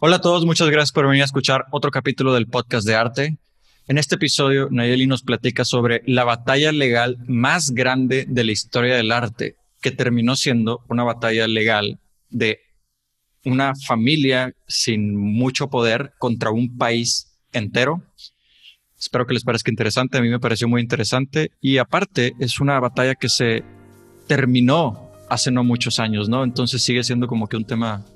Hola a todos, muchas gracias por venir a escuchar otro capítulo del podcast de arte. En este episodio, Nayeli nos platica sobre la batalla legal más grande de la historia del arte, que terminó siendo una batalla legal de una familia sin mucho poder contra un país entero. Espero que les parezca interesante, a mí me pareció muy interesante y aparte es una batalla que se terminó hace no muchos años, ¿no? Entonces sigue siendo como que un tema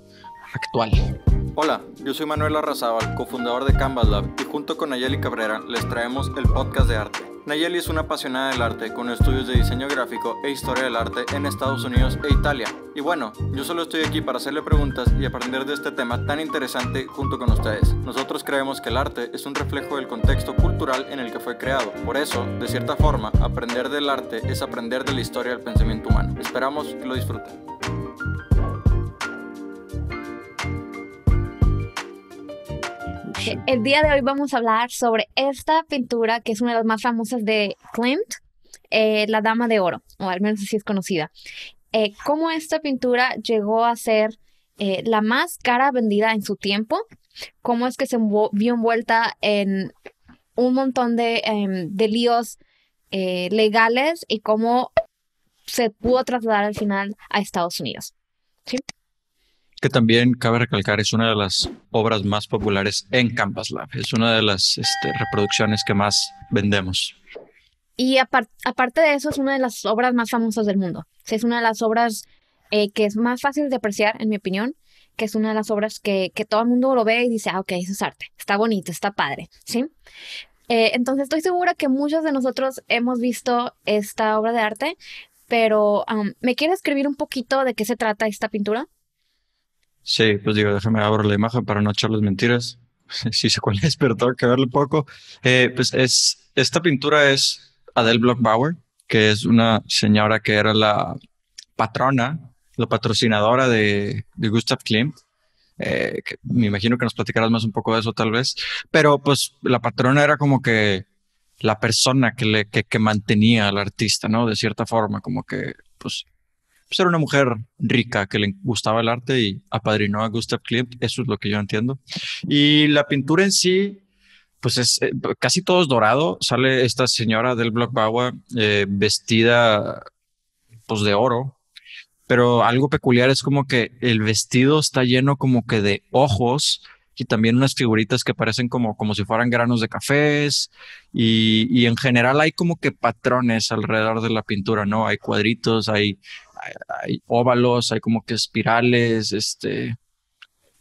actual. Hola, yo soy Manuel Arrazábal, cofundador de Canvas Lab, y junto con Nayeli Cabrera les traemos el podcast de arte. Nayeli es una apasionada del arte con estudios de diseño gráfico e historia del arte en Estados Unidos e Italia. Y bueno, yo solo estoy aquí para hacerle preguntas y aprender de este tema tan interesante junto con ustedes. Nosotros creemos que el arte es un reflejo del contexto cultural en el que fue creado. Por eso, de cierta forma, aprender del arte es aprender de la historia del pensamiento humano. Esperamos que lo disfruten. El día de hoy vamos a hablar sobre esta pintura que es una de las más famosas de Klimt, eh, La Dama de Oro, o al menos así es conocida. Eh, cómo esta pintura llegó a ser eh, la más cara vendida en su tiempo, cómo es que se vio envuelta en un montón de, em, de líos legales y cómo se pudo trasladar al final a Estados Unidos. ¿Sí? que también cabe recalcar es una de las obras más populares en Campus Lab. Es una de las este, reproducciones que más vendemos. Y aparte de eso, es una de las obras más famosas del mundo. Es una de las obras eh, que es más fácil de apreciar, en mi opinión, que es una de las obras que, todo el mundo lo ve y dice, ah, ok, eso es arte, está bonito, está padre, ¿sí? Eh, entonces estoy segura que muchos de nosotros hemos visto esta obra de arte, pero ¿me quiere escribir un poquito de qué se trata esta pintura? Sí, pues digo, déjame abrir la imagen para no echarles mentiras. sí sé cuál es, pero tengo que verlo poco. Eh, pues es, esta pintura es Adele Blockbauer, que es una señora que era la patrona, la patrocinadora de, Gustav Klimt. Eh, me imagino que nos platicarás más un poco de eso tal vez, pero pues la patrona era como que la persona que, le, que mantenía al artista, ¿no? De cierta forma, como que pues pues, era una mujer rica que le gustaba el arte y apadrinó a Gustav Klimt, eso es lo que yo entiendo. Y la pintura en sí, pues es eh, casi todo es dorado, sale esta señora del Block eh, vestida pues de oro, pero algo peculiar es como que el vestido está lleno como que de ojos y también unas figuritas que parecen como, como si fueran granos de cafés y, en general hay como que patrones alrededor de la pintura, ¿no? Hay cuadritos, hay, óvalos, hay como que espirales, este...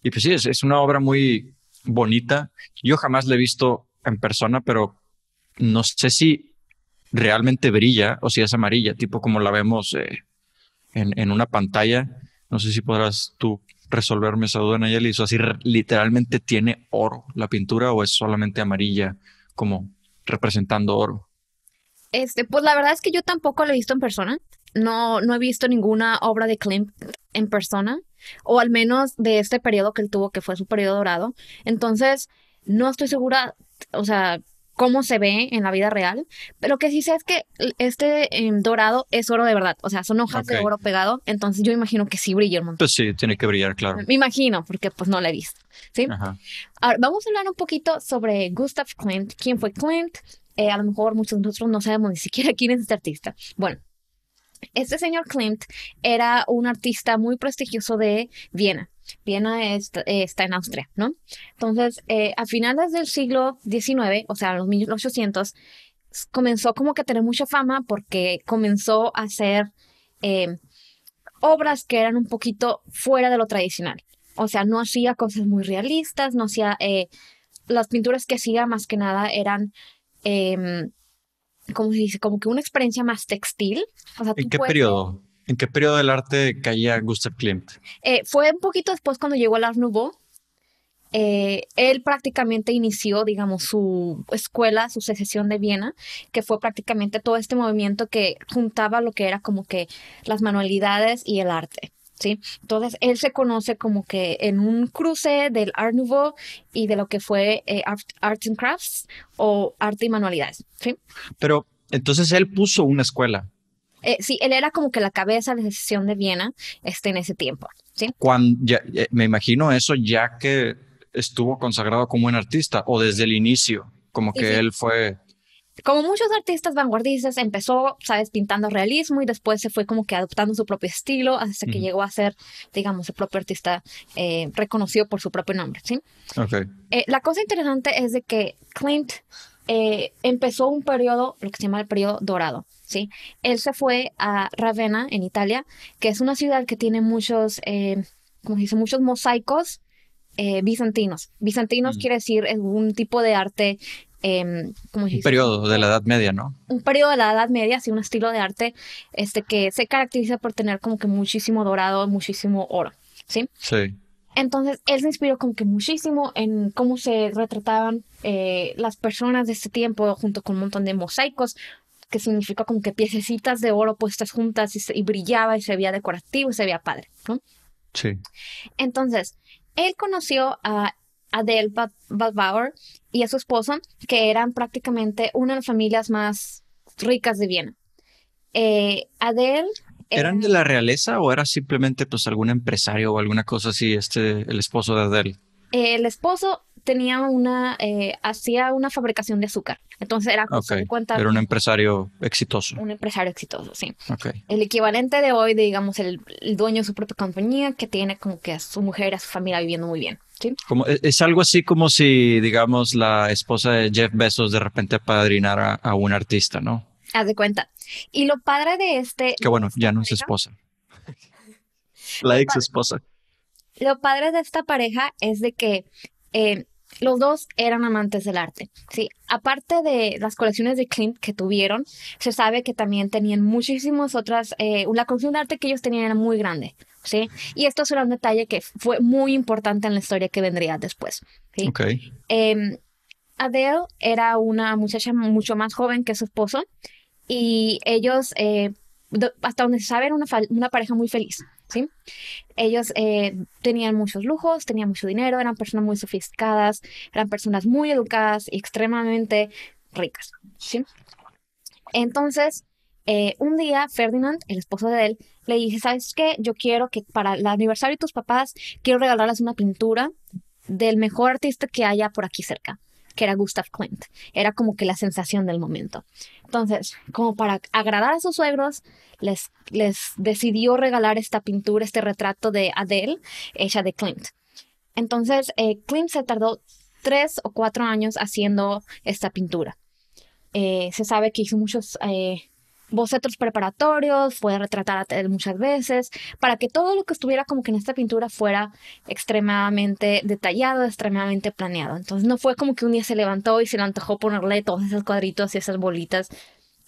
Y pues sí, es, una obra muy bonita. Yo jamás la he visto en persona, pero no sé si realmente brilla o si es amarilla, tipo como la vemos eh, en, en una pantalla. No sé si podrás tú resolverme esa duda, Nayeli. Eso así literalmente tiene oro la pintura o es solamente amarilla como representando oro. Este, pues la verdad es que yo tampoco lo he visto en persona. No, no he visto ninguna obra de Klimt en persona, o al menos de este periodo que él tuvo, que fue su periodo dorado. Entonces, no estoy segura, o sea, cómo se ve en la vida real, pero que sí sé es que este eh, dorado es oro de verdad, o sea, son hojas de oro pegado, entonces yo imagino que sí brilla el montón. Pues sí, tiene que brillar, claro. Me imagino, porque pues no la he visto, ¿sí? Ajá. Ahora, vamos a hablar un poquito sobre Gustav Klimt, quién fue Klimt, eh, a lo mejor muchos de nosotros no sabemos ni siquiera quién es este artista. Bueno, este señor Klimt era un artista muy prestigioso de Viena. Viena eh, está en Austria, ¿no? Entonces, eh, a finales del siglo XIX, o sea, los 1800, comenzó como que a tener mucha fama porque comenzó a hacer eh, obras que eran un poquito fuera de lo tradicional. O sea, no hacía cosas muy realistas, no hacía... las pinturas que hacía más que nada eran em, como se dice, como que una experiencia más textil. ¿En qué periodo? ¿En qué periodo del arte caía Gustav Klimt? Eh, fue un poquito después cuando llegó el Art Nouveau. Eh, él prácticamente inició, digamos, su escuela, su secesión de Viena, que fue prácticamente todo este movimiento que juntaba lo que era como que las manualidades y el arte. ¿Sí? Entonces, él se conoce como que en un cruce del Art Nouveau y de lo que fue eh, Arts and Crafts o Arte y Manualidades. ¿sí? Pero entonces él puso una escuela. Eh, sí, él era como que la cabeza de la sección de Viena este, en ese tiempo. Cuando, eh, me imagino eso ya que estuvo consagrado como un artista o desde el inicio, como que él fue como muchos artistas vanguardistas, empezó, sabes, pintando realismo y después se fue como que adoptando su propio estilo hasta que llegó a ser, digamos, el propio artista eh, reconocido por su propio nombre, ¿sí? Ok. la cosa interesante es de que Clint empezó un periodo, lo que se llama el periodo dorado, él se fue a Ravenna, en Italia, que es una ciudad que tiene muchos, eh, como muchos mosaicos eh, bizantinos. Bizantinos mm. quiere decir un tipo de arte em, un periodo de la Edad Media, ¿no? Un periodo de la Edad Media, sí, un estilo de arte este, que se caracteriza por tener como que muchísimo dorado, muchísimo oro, ¿sí? Sí. Entonces, él se inspiró como que muchísimo en cómo se retrataban eh, las personas de este tiempo junto con un montón de mosaicos, que significó como que piececitas de oro puestas juntas y, brillaba y se veía decorativo y se veía padre, Sí. Entonces, él conoció a Adele Badbauer y a su esposo, que eran prácticamente una de las familias más ricas de Viena. Eh, Adele... ¿Eran de la realeza o era simplemente pues algún empresario o alguna cosa así, este, el esposo de Adele? El esposo tenía una, eh, hacía una fabricación de azúcar. Entonces era Era un empresario exitoso. Un empresario exitoso, sí. El equivalente de hoy, digamos, el, dueño de su propia compañía que tiene como que a su mujer, a su familia viviendo muy bien. Como, e, es algo así como si, digamos, la esposa de Jeff Bezos de repente apadrinara a un artista, ¿no? Haz de cuenta. Y lo padre de este... Que bueno, ya no es esposa. la ex esposa. Lo padre de esta pareja es de que eh, los dos eran amantes del arte. Sí, aparte de las colecciones de Clint que tuvieron, se sabe que también tenían muchísimas otras. Eh, la colección de arte que ellos tenían era muy grande. Sí, y esto será un detalle que fue muy importante en la historia que vendría después. Em, Adele era una muchacha mucho más joven que su esposo y ellos, eh, hasta donde se sabe, eran una pareja muy feliz. ¿sí? Ellos eh, tenían muchos lujos, tenían mucho dinero, eran personas muy sofisticadas, eran personas muy educadas y extremadamente ricas, Entonces, eh, un día Ferdinand, el esposo de él, le dije, ¿sabes qué? Yo quiero que para el aniversario de tus papás, quiero regalarles una pintura del mejor artista que haya por aquí cerca que era Gustav Klimt. Era como que la sensación del momento. Entonces, como para agradar a sus suegros, les, les decidió regalar esta pintura, este retrato de Adele, hecha de Klimt. Entonces, eh, Klimt se tardó tres o cuatro años haciendo esta pintura. Eh, se sabe que hizo muchos eh, bocetos preparatorios, fue retratar a muchas veces, para que todo lo que estuviera como que en esta pintura fuera extremadamente detallado, extremadamente planeado. Entonces no fue como que un día se levantó y se le antojó ponerle todos esos cuadritos y esas bolitas.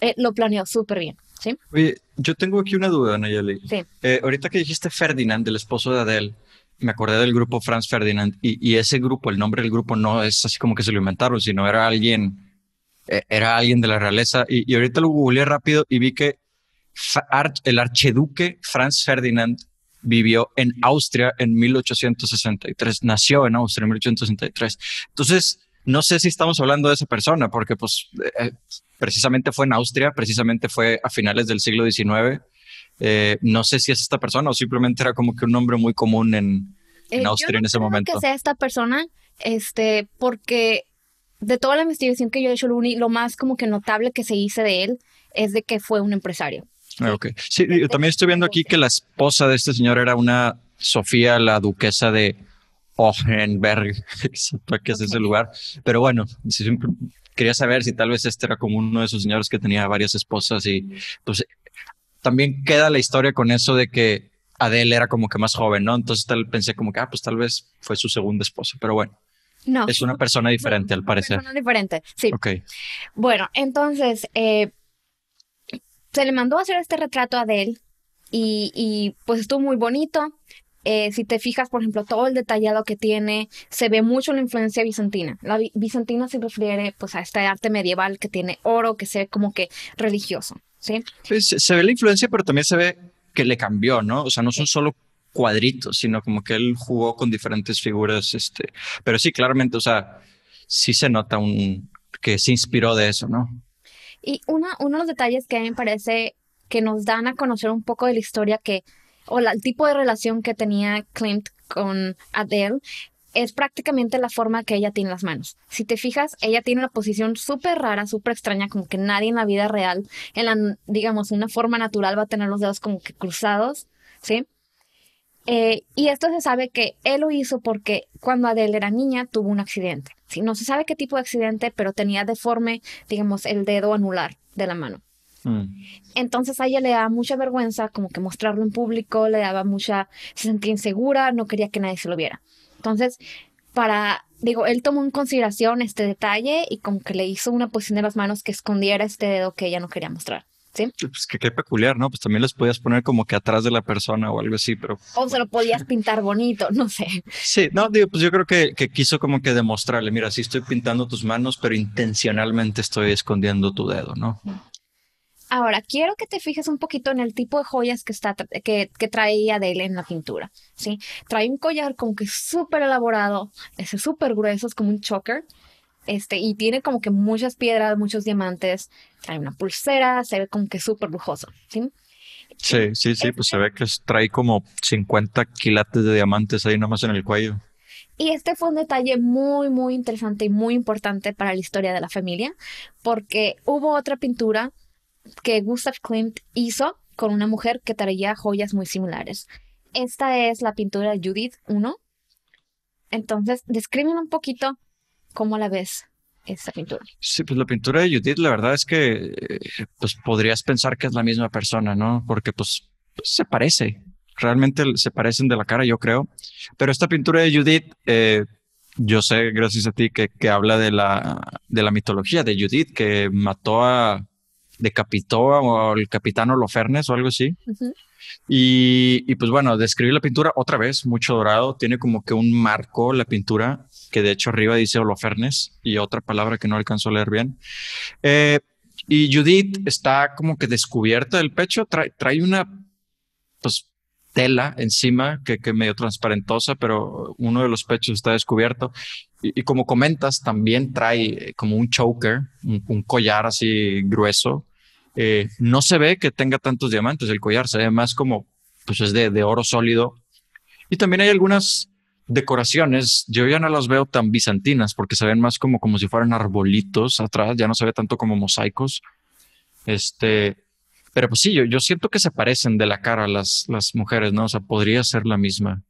Eh, lo planeó súper bien. ¿sí? Oye, yo tengo aquí una duda, Nayeli. Sí. Eh, ahorita que dijiste Ferdinand, el esposo de Adele, me acordé del grupo Franz Ferdinand y, y, ese grupo, el nombre del grupo no es así como que se lo inventaron, sino era alguien e, era alguien de la realeza. Y, ahorita lo googleé rápido y vi que el archiduque Franz Ferdinand vivió en Austria en 1863, nació en Austria en 1863. Entonces, no sé si estamos hablando de esa persona, porque pues eh, precisamente fue en Austria, precisamente fue a finales del siglo XIX. Eh, no sé si es esta persona o simplemente era como que un nombre muy común en, en eh, Austria en ese momento. Que sea esta persona, este, porque de toda la investigación que yo he hecho, lo, lo más como que notable que se hice de él es de que fue un empresario. Ah, ok. Sí, yo también estoy viendo aquí que la esposa de este señor era una Sofía, la duquesa de Hohenberg, que es ese lugar. Pero bueno, quería saber si tal vez este era como uno de esos señores que tenía varias esposas y pues también queda la historia con eso de que Adele era como que más joven, ¿no? Entonces tal, pensé como que, ah, pues tal vez fue su segunda esposa, pero bueno. No. Es una persona diferente, al parecer. Una persona diferente, sí. Ok. Bueno, entonces, eh, se le mandó a hacer este retrato a Adele y, y pues estuvo muy bonito. Eh, si te fijas, por ejemplo, todo el detallado que tiene, se ve mucho la influencia bizantina. La bizantina se refiere pues a este arte medieval que tiene oro, que se ve como que religioso, ¿sí? se ve la influencia, pero también se ve que le cambió, ¿no? O sea, no son solo cuadritos, sino como que él jugó con diferentes figuras. Este, pero sí, claramente, o sea, sí se nota un que se inspiró de eso, ¿no? Y una, uno de los detalles que me parece que nos dan a conocer un poco de la historia que, o el tipo de relación que tenía Clint con Adele, es prácticamente la forma que ella tiene las manos. Si te fijas, ella tiene una posición súper rara, súper extraña, como que nadie en la vida real, en la, digamos, una forma natural va a tener los dedos como que cruzados, ¿sí? Eh, y esto se sabe que él lo hizo porque cuando Adele era niña tuvo un accidente. No se sabe qué tipo de accidente, pero tenía deforme, digamos, el dedo anular de la mano. Mm. Entonces a ella le daba mucha vergüenza como que mostrarlo en público, le daba mucha, se sentía insegura, no quería que nadie se lo viera. Entonces, para, digo, él tomó en consideración este detalle y como que le hizo una posición de las manos que escondiera este dedo que ella no quería mostrar. Sí. Pues que qué peculiar, ¿no? Pues también les podías poner como que atrás de la persona o algo así, pero. O se lo podías pintar bonito, no sé. Sí, no, digo, pues yo creo que, quiso como que demostrarle, mira, sí estoy pintando tus manos, pero intencionalmente estoy escondiendo tu dedo, ¿no? Ahora, quiero que te fijes un poquito en el tipo de joyas que, está, que, traía de él en la pintura, ¿sí? Trae un collar como que súper elaborado, ese súper grueso, es como un choker, este, y tiene como que muchas piedras, muchos diamantes, Hay una pulsera, se ve como que súper lujoso, ¿sí? Sí, eh, sí, sí, pues se ve este que trae como 50 quilates de diamantes ahí nomás en el cuello. Y este fue un detalle muy, muy interesante y muy importante para la historia de la familia, porque hubo otra pintura que Gustav Klimt hizo con una mujer que traía joyas muy similares. Esta es la pintura Judith 1 Entonces, describen un poquito ¿Cómo la ves? esta pintura. Sí, pues la pintura de Judith, la verdad es que eh, pues podrías pensar que es la misma persona, ¿no? Porque pues, pues se parece, realmente se parecen de la cara, yo creo. Pero esta pintura de Judith, eh, yo sé, gracias a ti, que, que, habla de la, de la mitología de Judith, que mató a, decapitó al capitán Olofernes o algo así. y, y, pues bueno, describí la pintura otra vez, mucho dorado, tiene como que un marco la pintura que de hecho arriba dice Holofernes y otra palabra que no alcanzó a leer bien. Eh, y Judith está como que descubierta del pecho, trae, una pues, tela encima que, que, medio transparentosa, pero uno de los pechos está descubierto. Y, como comentas, también trae eh, como un choker, un, collar así grueso. Eh, no se ve que tenga tantos diamantes el collar, se ve más como, pues es de, de oro sólido. Y también hay algunas decoraciones, yo ya no las veo tan bizantinas porque se ven más como, como si fueran arbolitos atrás, ya no se ve tanto como mosaicos. Este, pero pues sí, yo, yo siento que se parecen de la cara las, las mujeres, ¿no? O sea, podría ser la misma.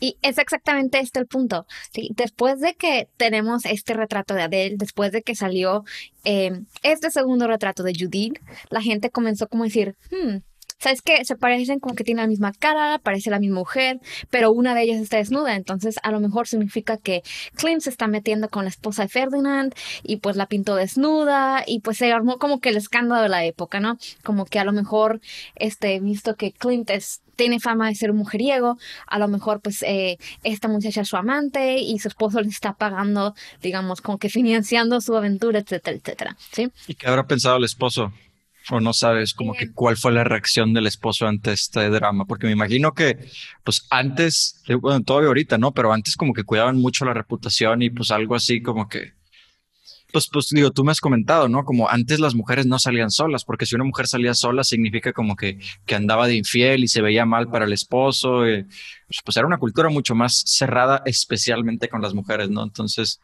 Y es exactamente este el punto. Después de que tenemos este retrato de Adele, después de que salió eh, este segundo retrato de Judith, la gente comenzó como a decir, hmm, ¿Sabes qué? Se parecen como que tienen la misma cara, parece la misma mujer, pero una de ellas está desnuda. Entonces, a lo mejor significa que Clint se está metiendo con la esposa de Ferdinand y pues la pintó desnuda y pues se armó como que el escándalo de la época, ¿no? Como que a lo mejor, este, visto que Clint es tiene fama de ser un mujeriego, a lo mejor pues eh, esta muchacha es su amante y su esposo le está pagando, digamos, como que financiando su aventura, etcétera, etcétera, ¿sí? ¿Y qué habrá pensado el esposo? o no sabes como que cuál fue la reacción del esposo ante este drama, porque me imagino que pues antes, eh, bueno, todavía ahorita, ¿no? Pero antes como que cuidaban mucho la reputación y pues algo así como que, pues, pues digo, tú me has comentado, ¿no? Como antes las mujeres no salían solas, porque si una mujer salía sola significa como que, que andaba de infiel y se veía mal para el esposo, eh, pues, pues era una cultura mucho más cerrada, especialmente con las mujeres, ¿no? Entonces,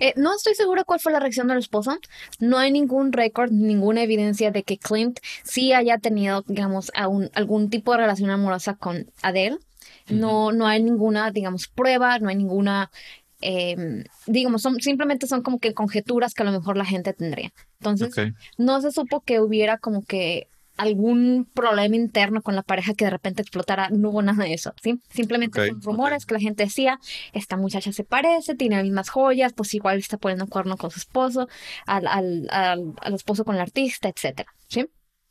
eh, no estoy segura cuál fue la reacción del esposo. No hay ningún récord, ninguna evidencia de que Clint sí haya tenido, digamos, algún tipo de relación amorosa con Adele. No, no hay ninguna, digamos, prueba, no hay ninguna em, digamos, simplemente son como que conjeturas que a lo mejor la gente tendría. Entonces, no se supo que hubiera como que algún problema interno con la pareja que de repente explotara, no hubo nada de eso, ¿sí? Simplemente son rumores que la gente decía, esta muchacha se parece, tiene las mismas joyas, pues igual está poniendo cuerno con su esposo, al, al, al, esposo con la artista, etcétera, ¿sí?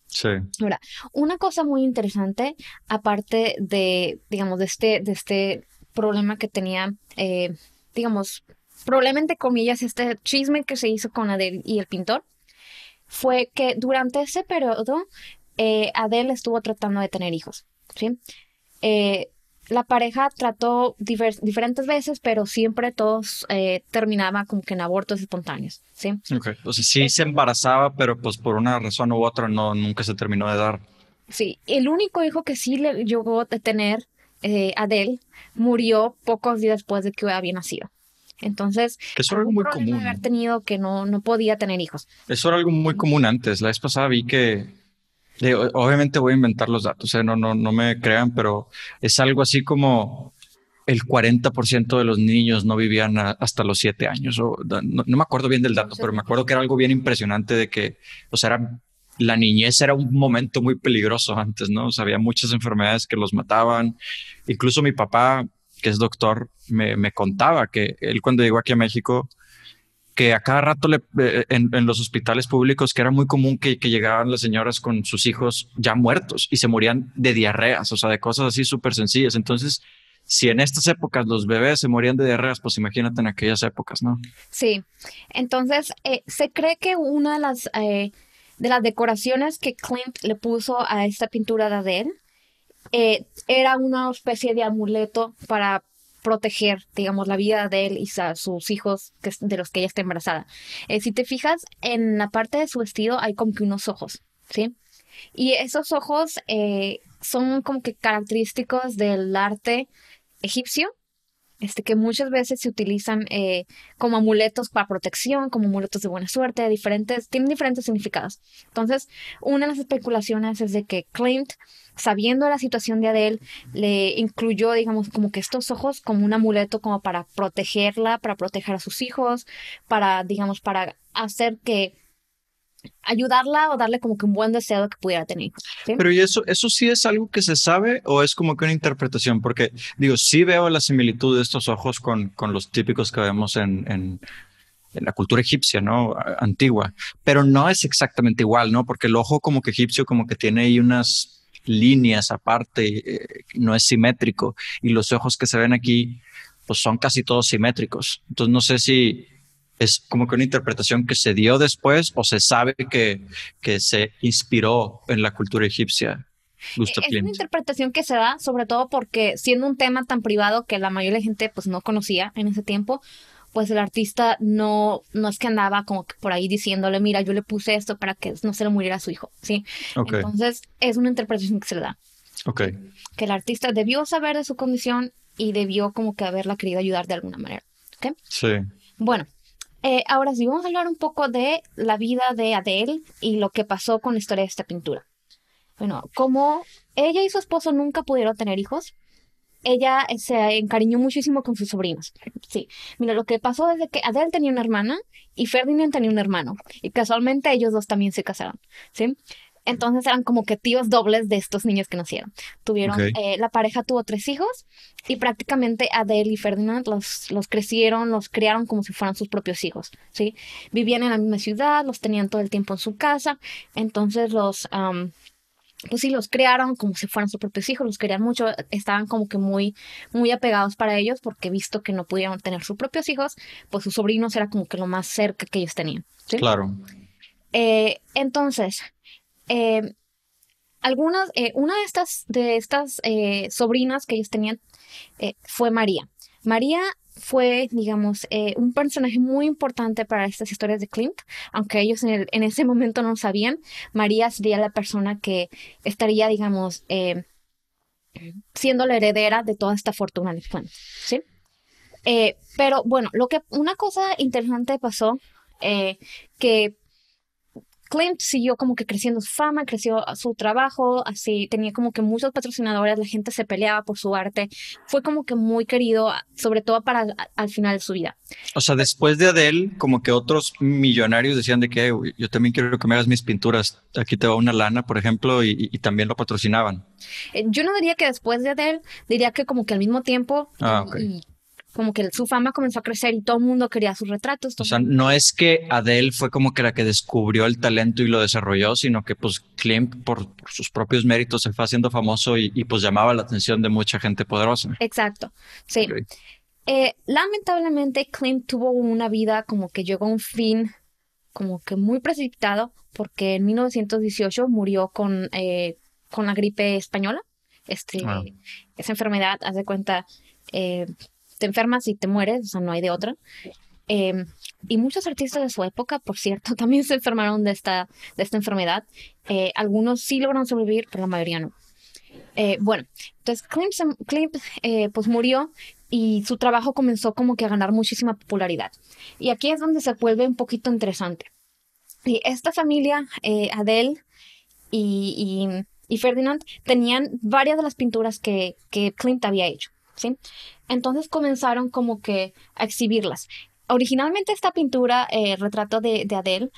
Sí. Ahora, una cosa muy interesante, aparte de, digamos, de este, de este problema que tenía, eh, digamos, probablemente comillas, este chisme que se hizo con Adele y el pintor, fue que durante ese periodo eh, Adele estuvo tratando de tener hijos, ¿sí? Eh, la pareja trató diferentes veces, pero siempre todos eh, terminaban como que en abortos espontáneos, ¿sí? sí se embarazaba, pero pues por una razón u otra no, nunca se terminó de dar. Sí, el único hijo que sí le llegó a tener, eh, Adele, murió pocos días después de que había nacido. Entonces, que eso era muy común. haber tenido que no, no podía tener hijos. Eso era algo muy común antes. La vez pasada vi que obviamente voy a inventar los datos, ¿eh? no, no, no me crean, pero es algo así como el 40% de los niños no vivían hasta los 7 años. no, me acuerdo bien del dato, pero me acuerdo que era algo bien impresionante de que, o sea, era, la niñez era un momento muy peligroso antes, ¿no? había muchas enfermedades que los mataban. Incluso mi papá, que es doctor, me, me contaba que él cuando llegó aquí a México, que a cada rato eh, eh, en, los hospitales públicos, que era muy común que, llegaban las señoras con sus hijos ya muertos y se morían de diarreas, o sea, de cosas así súper sencillas. Entonces, si en estas épocas los bebés se morían de diarreas, pues imagínate en aquellas épocas, ¿no? Sí, entonces eh, se cree que una de las, de las decoraciones que Clint le puso a esta pintura de Adele era una especie de amuleto para proteger, digamos, la vida de él y sus hijos que, de los que ella está embarazada. Eh, si te fijas, en la parte de su vestido hay como que unos ojos, ¿sí? Y esos ojos eh, son como que característicos del arte egipcio este, que muchas veces se utilizan eh, como amuletos para protección, como amuletos de buena suerte, diferentes, tienen diferentes significados. Entonces, una de las especulaciones es de que Clint, sabiendo la situación de Adele, le incluyó, digamos, como que estos ojos como un amuleto como para protegerla, para proteger a sus hijos, para, digamos, para hacer que ayudarla o darle como que un buen deseo que pudiera tener. Pero ¿y eso, eso sí es algo que se sabe o es como que una interpretación? Porque digo, sí veo la similitud de estos ojos con, con los típicos que vemos en, la cultura egipcia, ¿no? Antigua, pero no es exactamente igual, ¿no? Porque el ojo como que egipcio como que tiene ahí unas líneas aparte, eh, no es simétrico y los ojos que se ven aquí pues son casi todos simétricos. Entonces no sé si es como que una interpretación que se dio después o se sabe que, que se inspiró en la cultura egipcia. es una interpretación que se da, sobre todo porque siendo un tema tan privado que la mayoría de la gente pues no conocía en ese tiempo, pues el artista no, no es que andaba como que por ahí diciéndole, mira, yo le puse esto para que no se le muriera a su hijo, ¿sí? Entonces es una interpretación que se le da. Ok. Que el artista debió saber de su condición y debió como que haberla querido ayudar de alguna manera. ¿Ok? Sí. Bueno, eh, ahora sí, vamos a hablar un poco de la vida de Adele y lo que pasó con la historia de esta pintura. Bueno, como ella y su esposo nunca pudieron tener hijos, ella eh, se encariñó muchísimo con sus sobrinos. Sí, mira, lo que pasó es que Adele tenía una hermana y Ferdinand tenía un hermano. Y casualmente ellos dos también se casaron, ¿sí? Entonces eran como que tíos dobles de estos niños que nacieron. Tuvieron, eh, la pareja tuvo tres hijos y prácticamente Adele y Ferdinand los, los crecieron, los criaron como si fueran sus propios hijos, ¿sí? Vivían en la misma ciudad, los tenían todo el tiempo en su casa, entonces los... pues sí, los criaron como si fueran sus propios hijos, los querían mucho, estaban como que muy, muy apegados para ellos porque visto que no pudieron tener sus propios hijos, pues sus sobrinos era como que lo más cerca que ellos tenían. ¿sí? Claro. Eh, entonces, eh, algunas, eh, una de estas, de estas eh, sobrinas que ellos tenían fue María. María fue, digamos, un personaje muy importante para estas historias de Clint, aunque ellos en, ese momento no sabían, María sería la persona que estaría, digamos, siendo la heredera de toda esta fortuna de pero bueno, lo que una cosa interesante pasó, que Clint siguió como que creciendo su fama, creció su trabajo, así tenía como que muchos patrocinadores, la gente se peleaba por su arte, fue como que muy querido, sobre todo para al, final de su vida. O sea, después de Adele, como que otros millonarios decían de que yo también quiero que me hagas mis pinturas, aquí te va una lana, por ejemplo, y, también lo patrocinaban. Eh, yo no diría que después de Adele, diría que como que al mismo tiempo... Ah, como que su fama comenzó a crecer y todo el mundo quería sus retratos. O sea, no es que Adele fue como que la que descubrió el talento y lo desarrolló, sino que pues Klimt por sus propios méritos se fue haciendo famoso y, pues llamaba la atención de mucha gente poderosa. Exacto, sí. Eh, lamentablemente Clint tuvo una vida como que llegó a un fin como que muy precipitado porque en 1918 murió con, eh, con la gripe española. Este, ah. Esa enfermedad, haz de cuenta, eh, te enfermas y te mueres, o sea, no hay de otra. Em, y muchos artistas de su época, por cierto, también se enfermaron de esta, de esta enfermedad. Eh, algunos sí lograron sobrevivir, pero la mayoría no. Eh, bueno, entonces Clip, eh, pues murió y su trabajo comenzó como que a ganar muchísima popularidad. Y aquí es donde se vuelve un poquito interesante. Y esta familia, Adele y, y, Ferdinand, tenían varias de las pinturas que, que Clint había hecho. Entonces comenzaron como que a exhibirlas. Originalmente esta pintura, el eh, retrato de, Adele,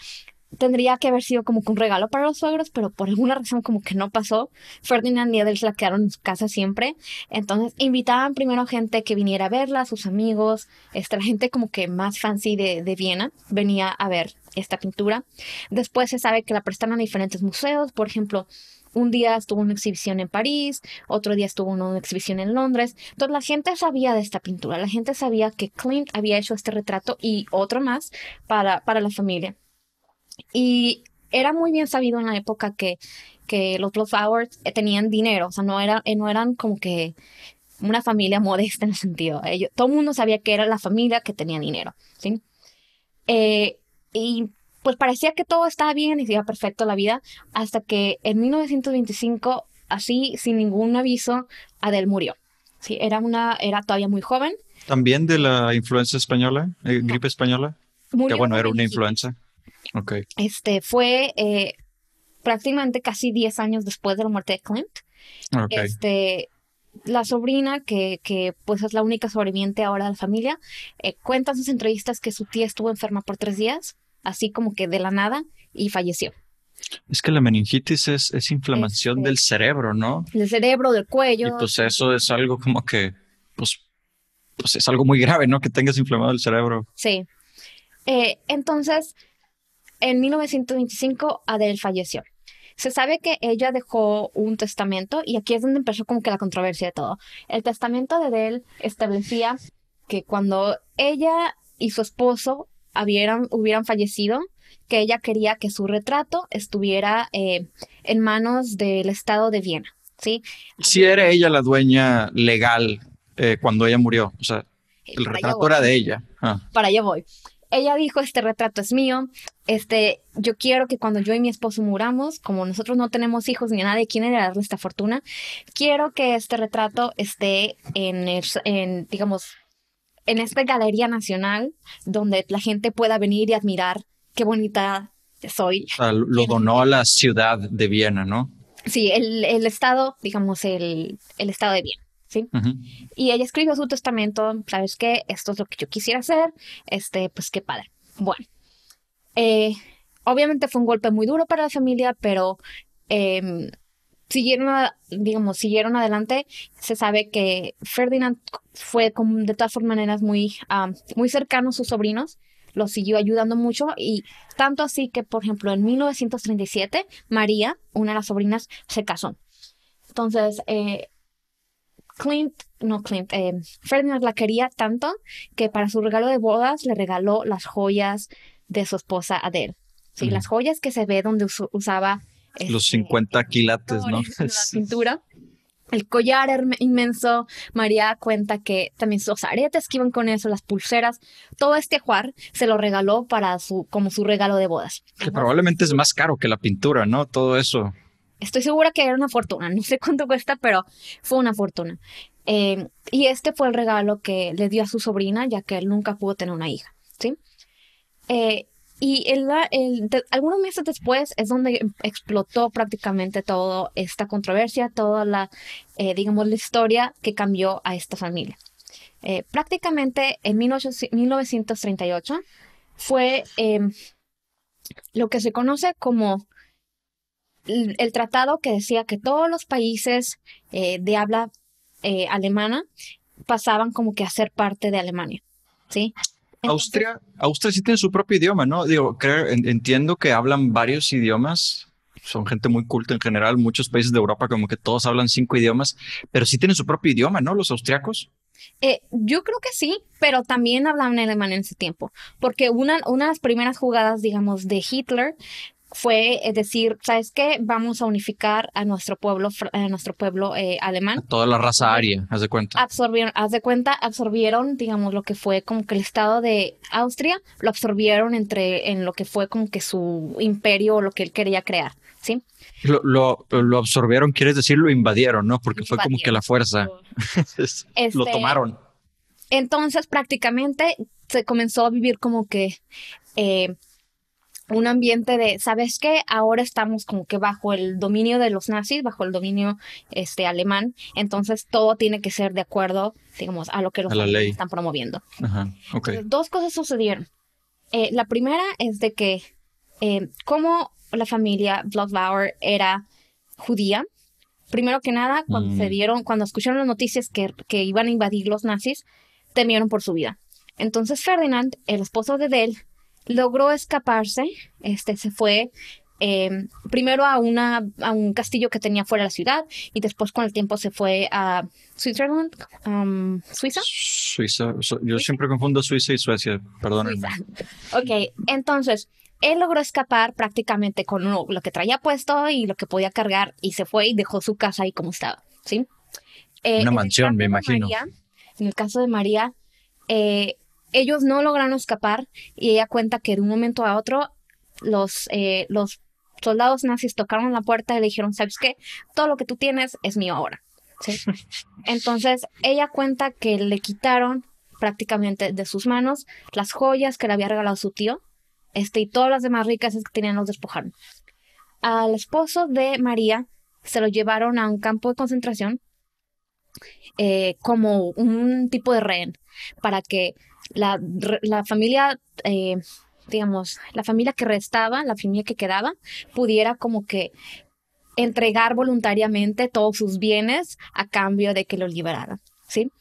tendría que haber sido como que un regalo para los suegros, pero por alguna razón como que no pasó. Ferdinand y Adele se la quedaron en su casa siempre. Entonces invitaban primero gente que viniera a verla, sus amigos, esta gente como que más fancy de Viena venía a ver esta pintura. Después se sabe que la prestaron a diferentes museos, por ejemplo, un día estuvo una exhibición en París, otro día estuvo una, exhibición en Londres. Entonces la gente sabía de esta pintura, la gente sabía que Clint había hecho este retrato y otro más para, para la familia. Y era muy bien sabido en la época que, que los Hours eh, tenían dinero, o sea, no, era, eh, no eran como que una familia modesta en el sentido. todo el mundo sabía que era la familia que tenía dinero, ¿sí? Eh, y pues parecía que todo estaba bien y se iba perfecto la vida, hasta que en 1925, así, sin ningún aviso, Adel murió. era, una, era todavía muy joven. ¿También de la influenza española, eh, gripe española? Murió que bueno, era una influenza. Ok. Este fue eh, prácticamente casi 10 años después de la muerte de Clint. Okay. Este, la sobrina, que, que, pues es la única sobreviviente ahora de la familia, eh, cuenta en sus entrevistas que su tía estuvo enferma por tres días así como que de la nada y falleció. Es que la meningitis es, inflamación del cerebro, ¿no? Del cerebro, del cuello. Y pues eso es algo como que, pues, pues es algo muy grave, ¿no? Que tengas inflamado el cerebro. Sí. Eh, entonces, en 1925, Adele falleció. Se sabe que ella dejó un testamento y aquí es donde empezó como que la controversia de todo. El testamento de Adele establecía que cuando ella y su esposo hubieran, hubieran fallecido, que ella quería que su retrato estuviera eh, en manos del Estado de Viena. ¿sí? Si era ella la dueña legal eh, cuando ella murió, o sea, eh, el retrato era de ella. Ah. Para allá voy. Ella dijo, este retrato es mío, este, yo quiero que cuando yo y mi esposo muramos, como nosotros no tenemos hijos ni a nadie quien darle esta fortuna, quiero que este retrato esté en, en digamos, en esta Galería Nacional donde la gente pueda venir y admirar qué bonita soy. lo donó a la ciudad de Viena, ¿no? Sí, el, estado, digamos, el, estado de Viena. ¿Sí? Y ella escribió su testamento, ¿sabes qué? Esto es lo que yo quisiera hacer, este, pues qué padre. Bueno, eh, obviamente fue un golpe muy duro para la familia, pero em, siguieron, digamos, siguieron adelante. Se sabe que Ferdinand fue de todas maneras muy, muy cercano a sus sobrinos, los siguió ayudando mucho y tanto así que, por ejemplo, en 1937, María, una de las sobrinas, se casó. Entonces, eh, Clint, no Clint, eh, Ferdinand la quería tanto que para su regalo de bodas le regaló las joyas de su esposa Adele. Sí, las joyas que se ve donde usaba los 50 quilates, ¿no? La pintura, El collar inmenso, María cuenta que también sus aretes que iban con eso, las pulseras, todo este ajuar se lo regaló para su, como su regalo de bodas. Que probablemente es más caro que la pintura, ¿no? Todo eso. Estoy segura que era una fortuna, no sé cuánto cuesta, pero fue una fortuna. Eh, y este fue el regalo que le dio a su sobrina, ya que él nunca pudo tener una hija, ¿sí? Eh, y algunos meses después es donde explotó prácticamente toda esta controversia, toda la, eh, digamos, la historia que cambió a esta familia. Eh, prácticamente en 1938 fue em, lo que se conoce como el, el, tratado que decía que todos los países eh, de habla alemana pasaban como que a ser parte de Alemania. ¿sí? Austria, Austria sí tiene su propio idioma, ¿no? Digo, creo, entiendo que hablan varios idiomas. Son gente muy culta en general. Muchos países de Europa como que todos hablan cinco idiomas, pero sí tienen su propio idioma, ¿no? Los austriacos. Eh, yo creo que sí, pero también hablaban alemán en ese tiempo, porque una, una de las primeras jugadas, digamos, de Hitler fue eh, decir, ¿sabes qué? Vamos a unificar a nuestro pueblo, a nuestro pueblo eh, alemán. toda la raza aria, haz de cuenta. Absorbieron, haz de cuenta, absorbieron, digamos, lo que fue como que el estado de Austria, lo absorbieron entre, en lo que fue como que su imperio o lo que él quería crear, ¿sí? Lo, lo, lo absorbieron, quieres decir, lo invadieron, ¿no? Porque fue como que la fuerza. lo este, tomaron. Entonces, prácticamente se comenzó a vivir como que eh, un ambiente de, ¿sabes qué? Ahora estamos como que bajo el dominio de los nazis, bajo el dominio este, alemán, entonces todo tiene que ser de acuerdo, digamos, a lo que los nazis están promoviendo. dos cosas sucedieron. Eh, la primera es de que eh, como la familia Bloodbauer era judía, primero que nada, cuando se mm. dieron, cuando escucharon las noticias que, que iban a invadir los nazis, temieron por su vida. Entonces Ferdinand, el esposo de Dell, logró escaparse, este, se fue em, primero a, una, a un castillo que tenía fuera de la ciudad y después con el tiempo se fue a Switzerland, um, Suiza. Suiza, yo siempre confundo Suiza y Suecia, perdónenme. Ok, entonces él logró escapar prácticamente con lo, que traía puesto y lo que podía cargar y se fue y dejó su casa ahí como estaba, ¿sí? Eh, una mansión, me imagino. en el caso de María, eh, ellos no lograron escapar y ella cuenta que de un momento a otro los, eh, los soldados nazis tocaron la puerta y le dijeron, ¿sabes qué? Todo lo que tú tienes es mío ahora. Entonces ella cuenta que le quitaron prácticamente de sus manos las joyas que le había regalado su tío este, y todas las demás ricas que tenían los despojaron. Al esposo de María se lo llevaron a un campo de concentración eh, como un tipo de rehén para que la, la familia, eh, digamos, la familia que restaba, la familia que quedaba, pudiera como que entregar voluntariamente todos sus bienes a cambio de que lo liberaran, ¿sí?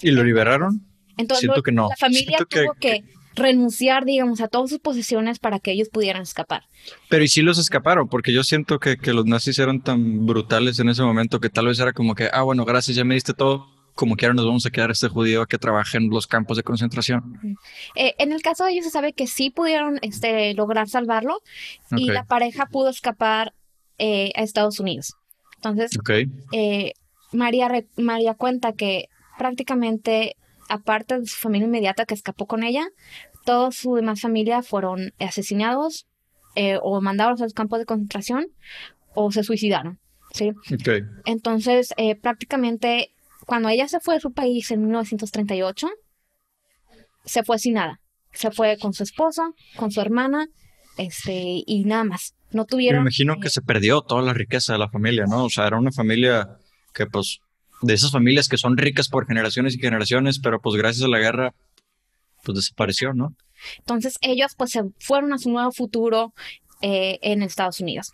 ¿Y lo liberaron? Entonces, Siento que no. la familia tuvo que, renunciar, digamos, a todas sus posesiones para que ellos pudieran escapar. Pero y si los escaparon, porque yo siento que, que, los nazis eran tan brutales en ese momento que tal vez era como que, ah, bueno, gracias, ya me diste todo, como ahora nos vamos a quedar este judío que trabaja en los campos de concentración. Eh, en el caso de ellos se sabe que sí pudieron este, lograr salvarlo y la pareja pudo escapar eh, a Estados Unidos. Entonces, eh, María, María cuenta que prácticamente, aparte de su familia inmediata que escapó con ella, toda su demás familia fueron asesinados o mandados a los campos de concentración o se suicidaron. ¿sí? Entonces, prácticamente cuando ella se fue de su país en 1938, se fue sin nada. Se fue con su esposa, con su hermana, este, y nada más. No tuvieron. Me imagino que se perdió toda la riqueza de la familia, ¿no? O sea, era una familia que, pues, de esas familias que son ricas por generaciones y generaciones, pero pues gracias a la guerra, pues desapareció, ¿no? Entonces ellos pues se fueron a su nuevo futuro eh, en Estados Unidos.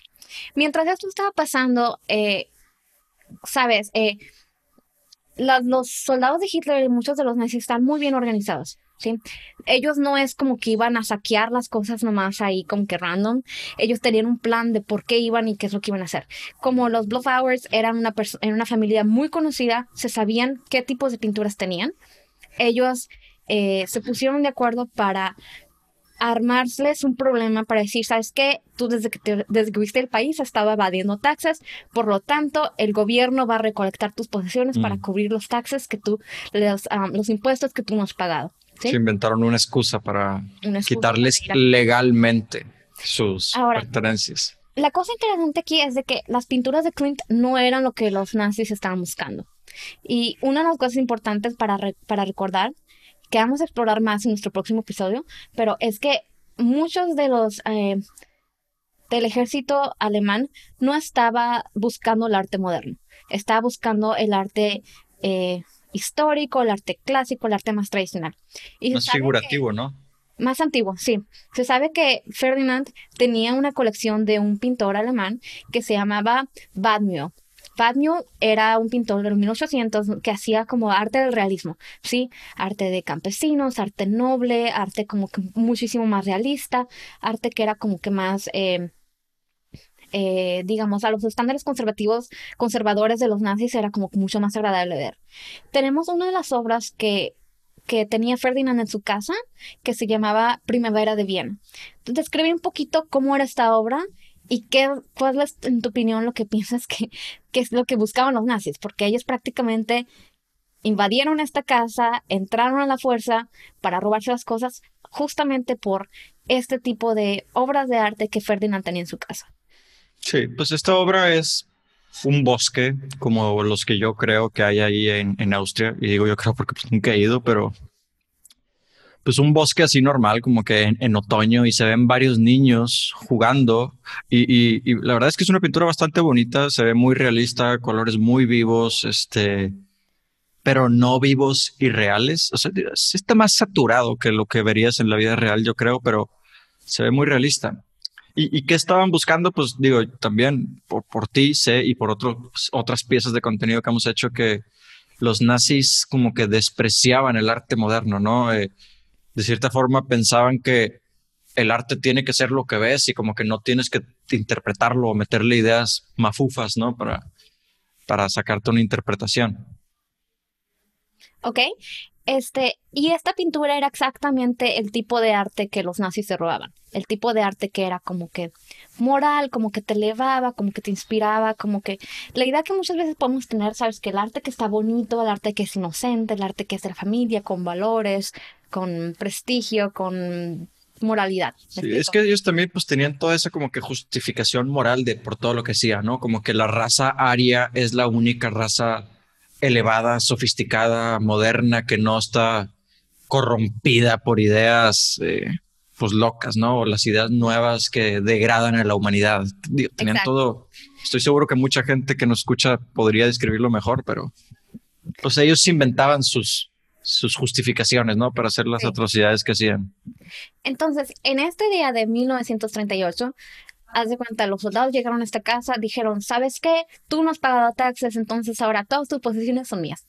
Mientras esto estaba pasando, eh, sabes, eh, los soldados de Hitler y muchos de los nazis están muy bien organizados. ¿sí? Ellos no es como que iban a saquear las cosas nomás ahí como que random. Ellos tenían un plan de por qué iban y qué es lo que iban a hacer. Como los Hours eran una, en una familia muy conocida, se sabían qué tipos de pinturas tenían. Ellos eh, se pusieron de acuerdo para armarles un problema para decir, ¿sabes qué? Tú desde que, te, el país estaba evadiendo taxes, por lo tanto, el gobierno va a recolectar tus posesiones para mm. cubrir los taxes que tú, los, ah, los impuestos que tú no has pagado. Se inventaron una excusa para quitarles legalmente sus pertenencias. La cosa interesante aquí es de que las pinturas de Clint no eran lo que los nazis estaban buscando. Y una de las cosas importantes para, para recordar que vamos a explorar más en nuestro próximo episodio, pero es que muchos de los eh, del ejército alemán no estaba buscando el arte moderno, estaba buscando el arte eh, histórico, el arte clásico, el arte más tradicional. más figurativo, ¿no? Más antiguo, sí. Se sabe que Ferdinand tenía una colección de un pintor alemán que se llamaba Badmio Fagnu era un pintor de los 1800 que hacía como arte del realismo, ¿sí? Arte de campesinos, arte noble, arte como que muchísimo más realista, arte que era como que más... Eh, eh, digamos, a los estándares conservativos, conservadores de los nazis era como mucho más agradable ver. Tenemos una de las obras que, que tenía Ferdinand en su casa, que se llamaba Primavera de Viena. Describe un poquito cómo era esta obra ¿Y qué, cuál es, en tu opinión, lo que piensas que, es lo que buscaban los nazis? Porque ellos prácticamente invadieron esta casa, entraron a la fuerza para robarse las cosas justamente por este tipo de obras de arte que Ferdinand tenía en su casa. Sí, pues esta obra es un bosque como los que yo creo que hay ahí en, Austria. Y digo yo creo porque pues nunca he ido, pero pues un bosque así normal, como que en, otoño, y se ven varios niños jugando. Y, la verdad es que es una pintura bastante bonita, se ve muy realista, colores muy vivos, este, pero no vivos y reales. O sea, está más saturado que lo que verías en la vida real, yo creo, pero se ve muy realista. ¿Y, qué estaban buscando? Pues digo, también por, ti sé y por pues, otras piezas de contenido que hemos hecho que los nazis como que despreciaban el arte moderno, ¿no? Eh, de cierta forma pensaban que el arte tiene que ser lo que ves y como que no tienes que interpretarlo o meterle ideas mafufas, ¿no? Para, para sacarte una interpretación. Ok. Este, y esta pintura era exactamente el tipo de arte que los nazis se robaban. El tipo de arte que era como que moral, como que te elevaba, como que te inspiraba, como que la idea que muchas veces podemos tener, sabes, que el arte que está bonito, el arte que es inocente, el arte que es de la familia, con valores, con prestigio, con moralidad. Sí, es que ellos también pues tenían toda esa como que justificación moral de por todo lo que hacía, ¿no? Como que la raza aria es la única raza elevada, sofisticada, moderna, que no está corrompida por ideas eh, pues locas, ¿no? O las ideas nuevas que degradan a la humanidad. tenían todo. Estoy seguro que mucha gente que nos escucha podría describirlo mejor, pero pues ellos inventaban sus sus justificaciones, ¿no? Para hacer las atrocidades que hacían. Entonces, en este día de 1938, haz de cuenta, los soldados llegaron a esta casa, dijeron, ¿sabes qué? Tú no has pagado taxes, entonces ahora todas tus posiciones son mías.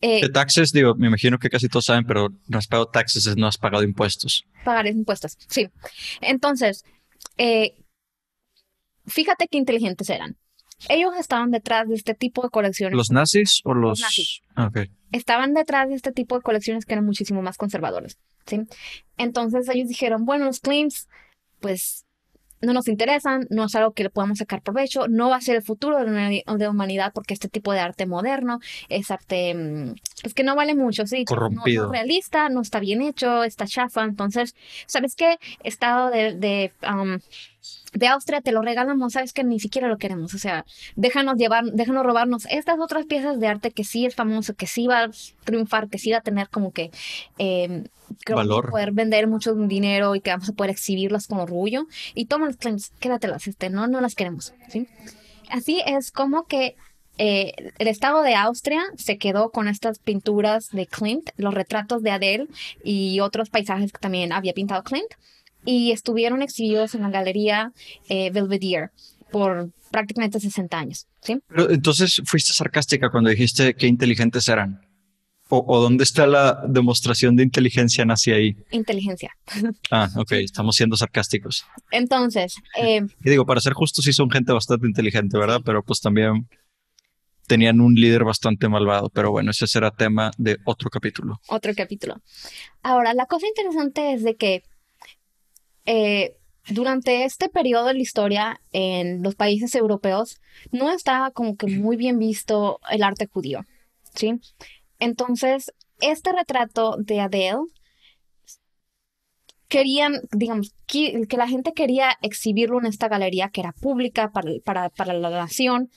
Eh, de taxes, digo, me imagino que casi todos saben, pero no has pagado taxes, no has pagado impuestos. Pagar impuestos, sí. Entonces, eh, fíjate qué inteligentes eran. Ellos estaban detrás de este tipo de colecciones. ¿Los nazis o los...? Ah, estaban detrás de este tipo de colecciones que eran muchísimo más conservadores, ¿sí? Entonces ellos dijeron, bueno, los claims, pues no nos interesan, no es algo que le podamos sacar provecho, no va a ser el futuro de la humanidad porque este tipo de arte moderno es arte mm, pues que no vale mucho, sí. Corrompido. No, es realista, no está bien hecho, está chafa. Entonces, ¿sabes qué? Estado de, de, de, Austria te lo regalamos, ¿sabes que Ni siquiera lo queremos. O sea, déjanos llevar, déjanos robarnos estas otras piezas de arte que sí es famoso, que sí va a triunfar, que sí va a tener como que... Em, Valor. poder vender mucho dinero y que vamos a poder exhibirlas con orgullo. Y toma las claims, quédatelas, este, no, no las queremos, ¿sí? Así es como que eh, el estado de Austria se quedó con estas pinturas de Clint los retratos de Adele y otros paisajes que también había pintado Clint y estuvieron exhibidos en la galería eh, Belvedere por prácticamente 60 años. ¿sí? entonces fuiste sarcástica cuando dijiste qué inteligentes eran. O, dónde está la demostración de inteligencia nace ahí? Inteligencia. Ah, ok, estamos siendo sarcásticos. Entonces. Eh, y digo, para ser justos, sí son gente bastante inteligente, ¿verdad? Pero pues también tenían un líder bastante malvado, pero bueno, ese será tema de otro capítulo. Otro capítulo. Ahora, la cosa interesante es de que eh, durante este periodo de la historia en los países europeos no estaba como que muy bien visto el arte judío, ¿sí? Entonces, este retrato de Adele querían, digamos, que, la gente quería exhibirlo en esta galería que era pública para, para, para la nación,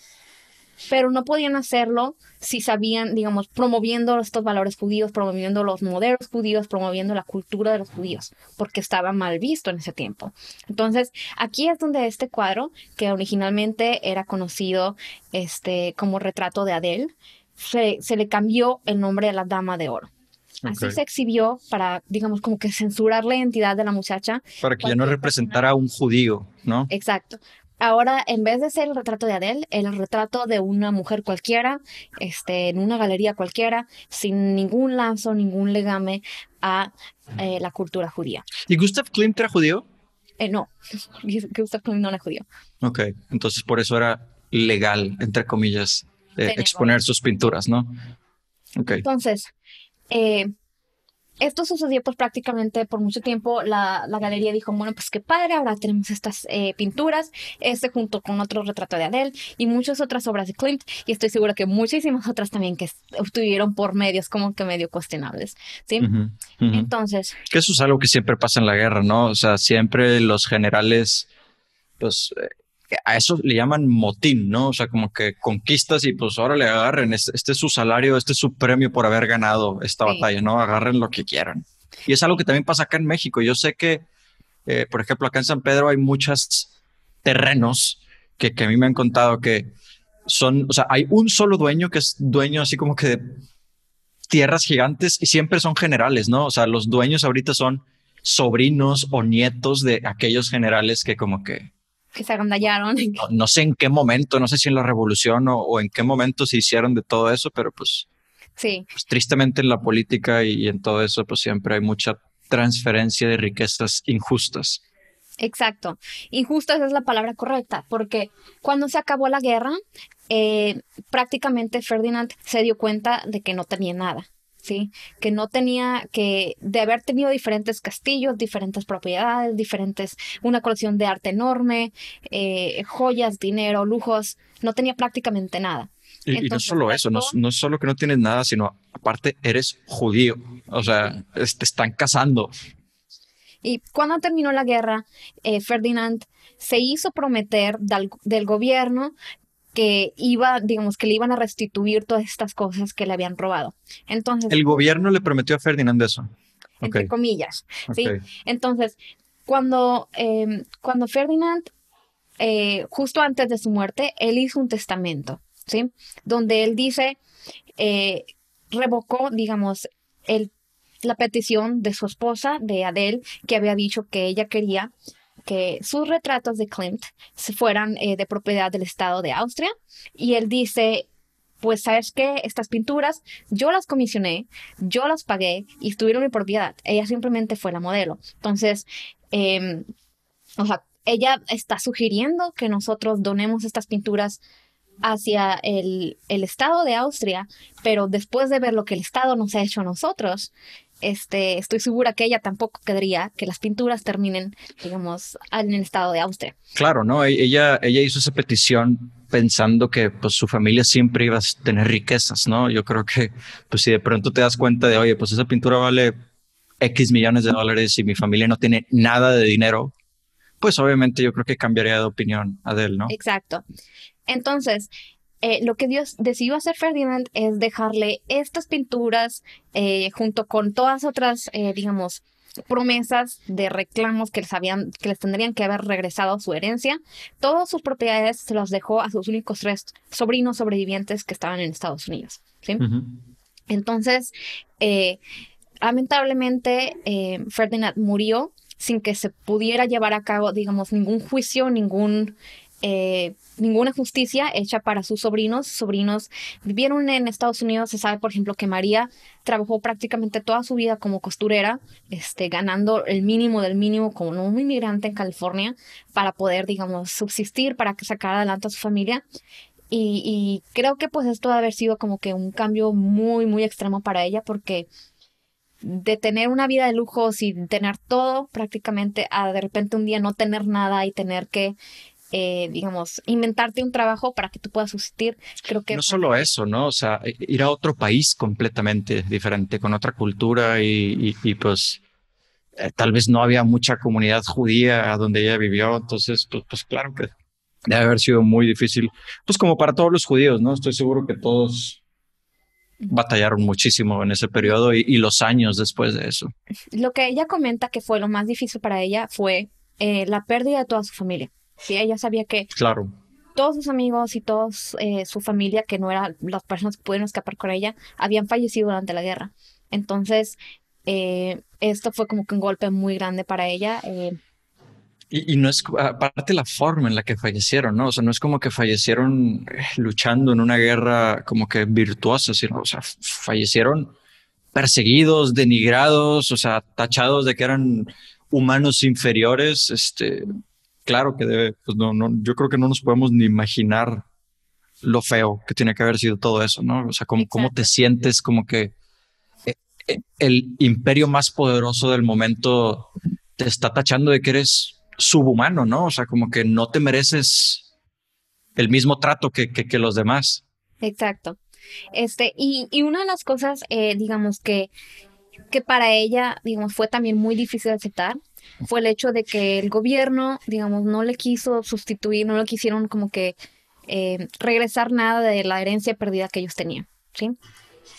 pero no podían hacerlo si sabían, digamos, promoviendo estos valores judíos, promoviendo los modelos judíos, promoviendo la cultura de los judíos, porque estaba mal visto en ese tiempo. Entonces, aquí es donde este cuadro, que originalmente era conocido este, como retrato de Adele, se, le cambió el nombre a la Dama de Oro. Así se exhibió para, digamos, como que censurar la identidad de la muchacha. Para que ya no representara a un judío, ¿no? Exacto. Ahora, en vez de ser el retrato de Adele, el retrato de una mujer cualquiera, este, en una galería cualquiera, sin ningún lanzo, ningún legame a eh, la cultura judía. ¿Y Gustav Klimt era judío? Eh, no, Gustav Klimt no era judío. Ok, entonces por eso era legal, entre comillas, eh, exponer sus pinturas, ¿no? Okay. Entonces, eh, esto sucedió pues prácticamente por mucho tiempo. La, galería dijo, bueno, pues qué padre, ahora tenemos estas eh, pinturas, este junto con otro retrato de Adele y muchas otras obras de Clint. y estoy segura que muchísimas otras también que obtuvieron por medios como que medio cuestionables, ¿sí? Entonces... Que eso es algo que siempre pasa en la guerra, ¿no? O sea, siempre los generales, pues... Eh, a eso le llaman motín, ¿no? O sea, como que conquistas y pues ahora le agarren, este es su salario, este es su premio por haber ganado esta batalla, ¿no? Agarren lo que quieran. Y es algo que también pasa acá en México. Yo sé que, eh, por ejemplo, acá en San Pedro hay muchos terrenos que, que a mí me han contado que son, o sea, hay un solo dueño que es dueño así como que de tierras gigantes y siempre son generales, ¿no? O sea, los dueños ahorita son sobrinos o nietos de aquellos generales que como que que se agandallaron. No, sé en qué momento, no sé si en la revolución o, en qué momento se hicieron de todo eso, pero pues, sí. Pues, tristemente en la política y, en todo eso, pues siempre hay mucha transferencia de riquezas injustas. Exacto. Injustas es la palabra correcta, porque cuando se acabó la guerra, eh, prácticamente Ferdinand se dio cuenta de que no tenía nada. Que no tenía que, de haber tenido diferentes castillos, diferentes propiedades, diferentes, una colección de arte enorme, eh, joyas, dinero, lujos, no tenía prácticamente nada. Y, no solo eso, no, solo que no tienes nada, sino aparte eres judío, o sea, te están casando. Y cuando terminó la guerra, eh, Ferdinand se hizo prometer del, del gobierno que iba, digamos, que le iban a restituir todas estas cosas que le habían robado. Entonces. El gobierno le prometió a Ferdinand eso. Entre comillas. Entonces, cuando, em, cuando Ferdinand, eh, justo antes de su muerte, él hizo un testamento, ¿sí? Donde él dice, eh, revocó, digamos, el, la petición de su esposa, de Adele, que había dicho que ella quería que sus retratos de Klimt fueran eh, de propiedad del Estado de Austria y él dice, pues sabes que estas pinturas yo las comisioné, yo las pagué y estuvieron en mi propiedad. Ella simplemente fue la modelo. Entonces, em, o sea, ella está sugiriendo que nosotros donemos estas pinturas hacia el, el Estado de Austria, pero después de ver lo que el Estado nos ha hecho a nosotros, este, estoy segura que ella tampoco querría que las pinturas terminen, digamos, en el estado de Austria. Claro, no, e-, ella, ella hizo esa petición pensando que pues su familia siempre iba a tener riquezas, ¿no? Yo creo que pues si de pronto te das cuenta de, oye, pues esa pintura vale X millones de dólares y mi familia no tiene nada de dinero, pues obviamente yo creo que cambiaría de opinión a él, ¿no? Exacto. Entonces, eh, lo que Dios decidió hacer Ferdinand es dejarle estas pinturas eh, junto con todas otras, eh, digamos, promesas de reclamos que les, que les tendrían que haber regresado a su herencia. Todas sus propiedades se las dejó a sus únicos tres sobrinos sobrevivientes que estaban en Estados Unidos. Entonces, lamentablemente, Ferdinand murió sin que se pudiera llevar a cabo, digamos, ningún juicio, ningún eh, ninguna justicia hecha para sus sobrinos. Sobrinos vivieron en Estados Unidos. Se sabe, por ejemplo, que María trabajó prácticamente toda su vida como costurera, este, ganando el mínimo del mínimo como un inmigrante en California para poder, digamos, subsistir, para que sacar adelante a su familia. Y, creo que pues esto ha haber sido como que un cambio muy, muy extremo para ella porque de tener una vida de lujos y tener todo prácticamente a de repente un día no tener nada y tener que eh, digamos, inventarte un trabajo para que tú puedas subsistir. Creo que... No solo eso, ¿no? O sea, e, ir a otro país completamente diferente, con otra cultura y, pues eh, tal vez no había mucha comunidad judía donde ella vivió, entonces pues, pues claro que debe haber sido muy difícil, pues como para todos los judíos, ¿no? Estoy seguro que todos batallaron muchísimo en ese periodo y, los años después de eso. Lo que ella comenta que fue lo más difícil para ella fue eh, la pérdida de toda su familia. ¿sí? Ella sabía que claro. todos sus amigos y toda eh, su familia, que no eran las personas que pudieron escapar con ella, habían fallecido durante la guerra. Entonces, eh, esto fue como que un golpe muy grande para ella. Eh. y, no es aparte la forma en la que fallecieron, ¿no? O sea, no es como que fallecieron luchando en una guerra como que virtuosa, sino, o sea, fallecieron perseguidos, denigrados, o sea, tachados de que eran humanos inferiores, este, claro que debe, pues no, no, yo creo que no nos podemos ni imaginar lo feo que tiene que haber sido todo eso, ¿no? O sea, cómo, te sientes como que eh, eh, el imperio más poderoso del momento te está tachando de que eres subhumano, ¿no? O sea, como que no te mereces el mismo trato que, que, que los demás. Exacto. Este, y, una de las cosas, eh, digamos, que, que para ella, digamos, fue también muy difícil aceptar, fue el hecho de que el gobierno, digamos, no le quiso sustituir, no le quisieron como que eh, regresar nada de la herencia perdida que ellos tenían, ¿sí?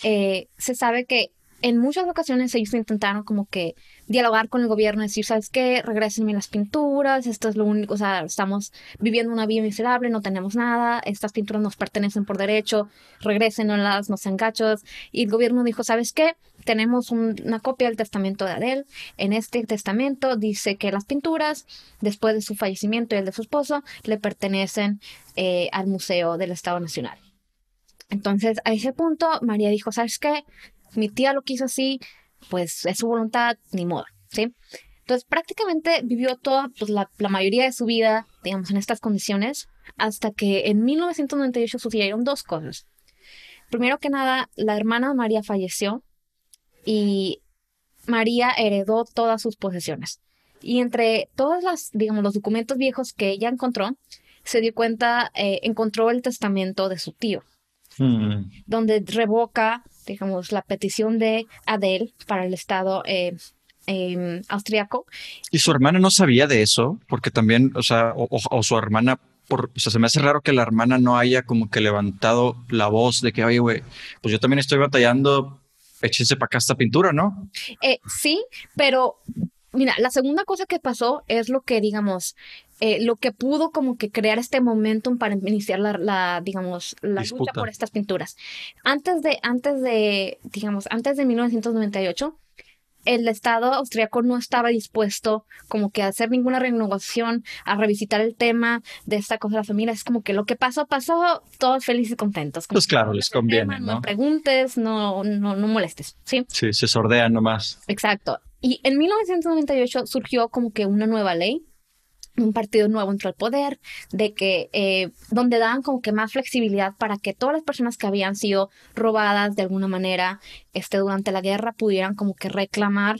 Eh, se sabe que en muchas ocasiones ellos intentaron como que dialogar con el gobierno, decir, ¿sabes qué? regresenme las pinturas, esto es lo único, o sea, estamos viviendo una vida miserable, no tenemos nada, estas pinturas nos pertenecen por derecho, regresen, no sean gachos. Y el gobierno dijo, ¿sabes qué? Tenemos una copia del testamento de Adel. En este testamento dice que las pinturas, después de su fallecimiento y el de su esposo, le pertenecen eh, al Museo del Estado Nacional. Entonces, a ese punto, María dijo, ¿sabes qué? mi tía lo quiso así, pues es su voluntad, ni modo, ¿sí? Entonces prácticamente vivió toda pues, la, mayoría de su vida, digamos, en estas condiciones, hasta que en 1998 sucedieron dos cosas. Primero que nada, la hermana María falleció y María heredó todas sus posesiones. Y entre todos las, digamos, los documentos viejos que ella encontró, se dio cuenta, eh, encontró el testamento de su tío, mm. donde revoca digamos, la petición de Adel para el Estado eh, em, austriaco. ¿Y su hermana no sabía de eso? Porque también, o sea, o, su hermana por, o sea, se me hace raro que la hermana no haya como que levantado la voz de que, oye, güey, pues yo también estoy batallando, échense para acá esta pintura, ¿no? Eh, sí, pero Mira, la segunda cosa que pasó es lo que, digamos, eh, lo que pudo como que crear este momentum para iniciar la, digamos, la lucha por estas pinturas. Antes de, antes de, digamos, antes de 1998, el Estado austriaco no estaba dispuesto como que a hacer ninguna renovación, a revisitar el tema de esta cosa de la familia. Es como que lo que pasó, pasó, todos felices y contentos. pues claro, les conviene, ¿no? No preguntes, no, no, no molestes, ¿sí? Sí, se sordean nomás. Exacto. Y en 1998 surgió como que una nueva ley un partido nuevo entró al poder, de que eh, donde daban como que más flexibilidad para que todas las personas que habían sido robadas de alguna manera este, durante la guerra pudieran como que reclamar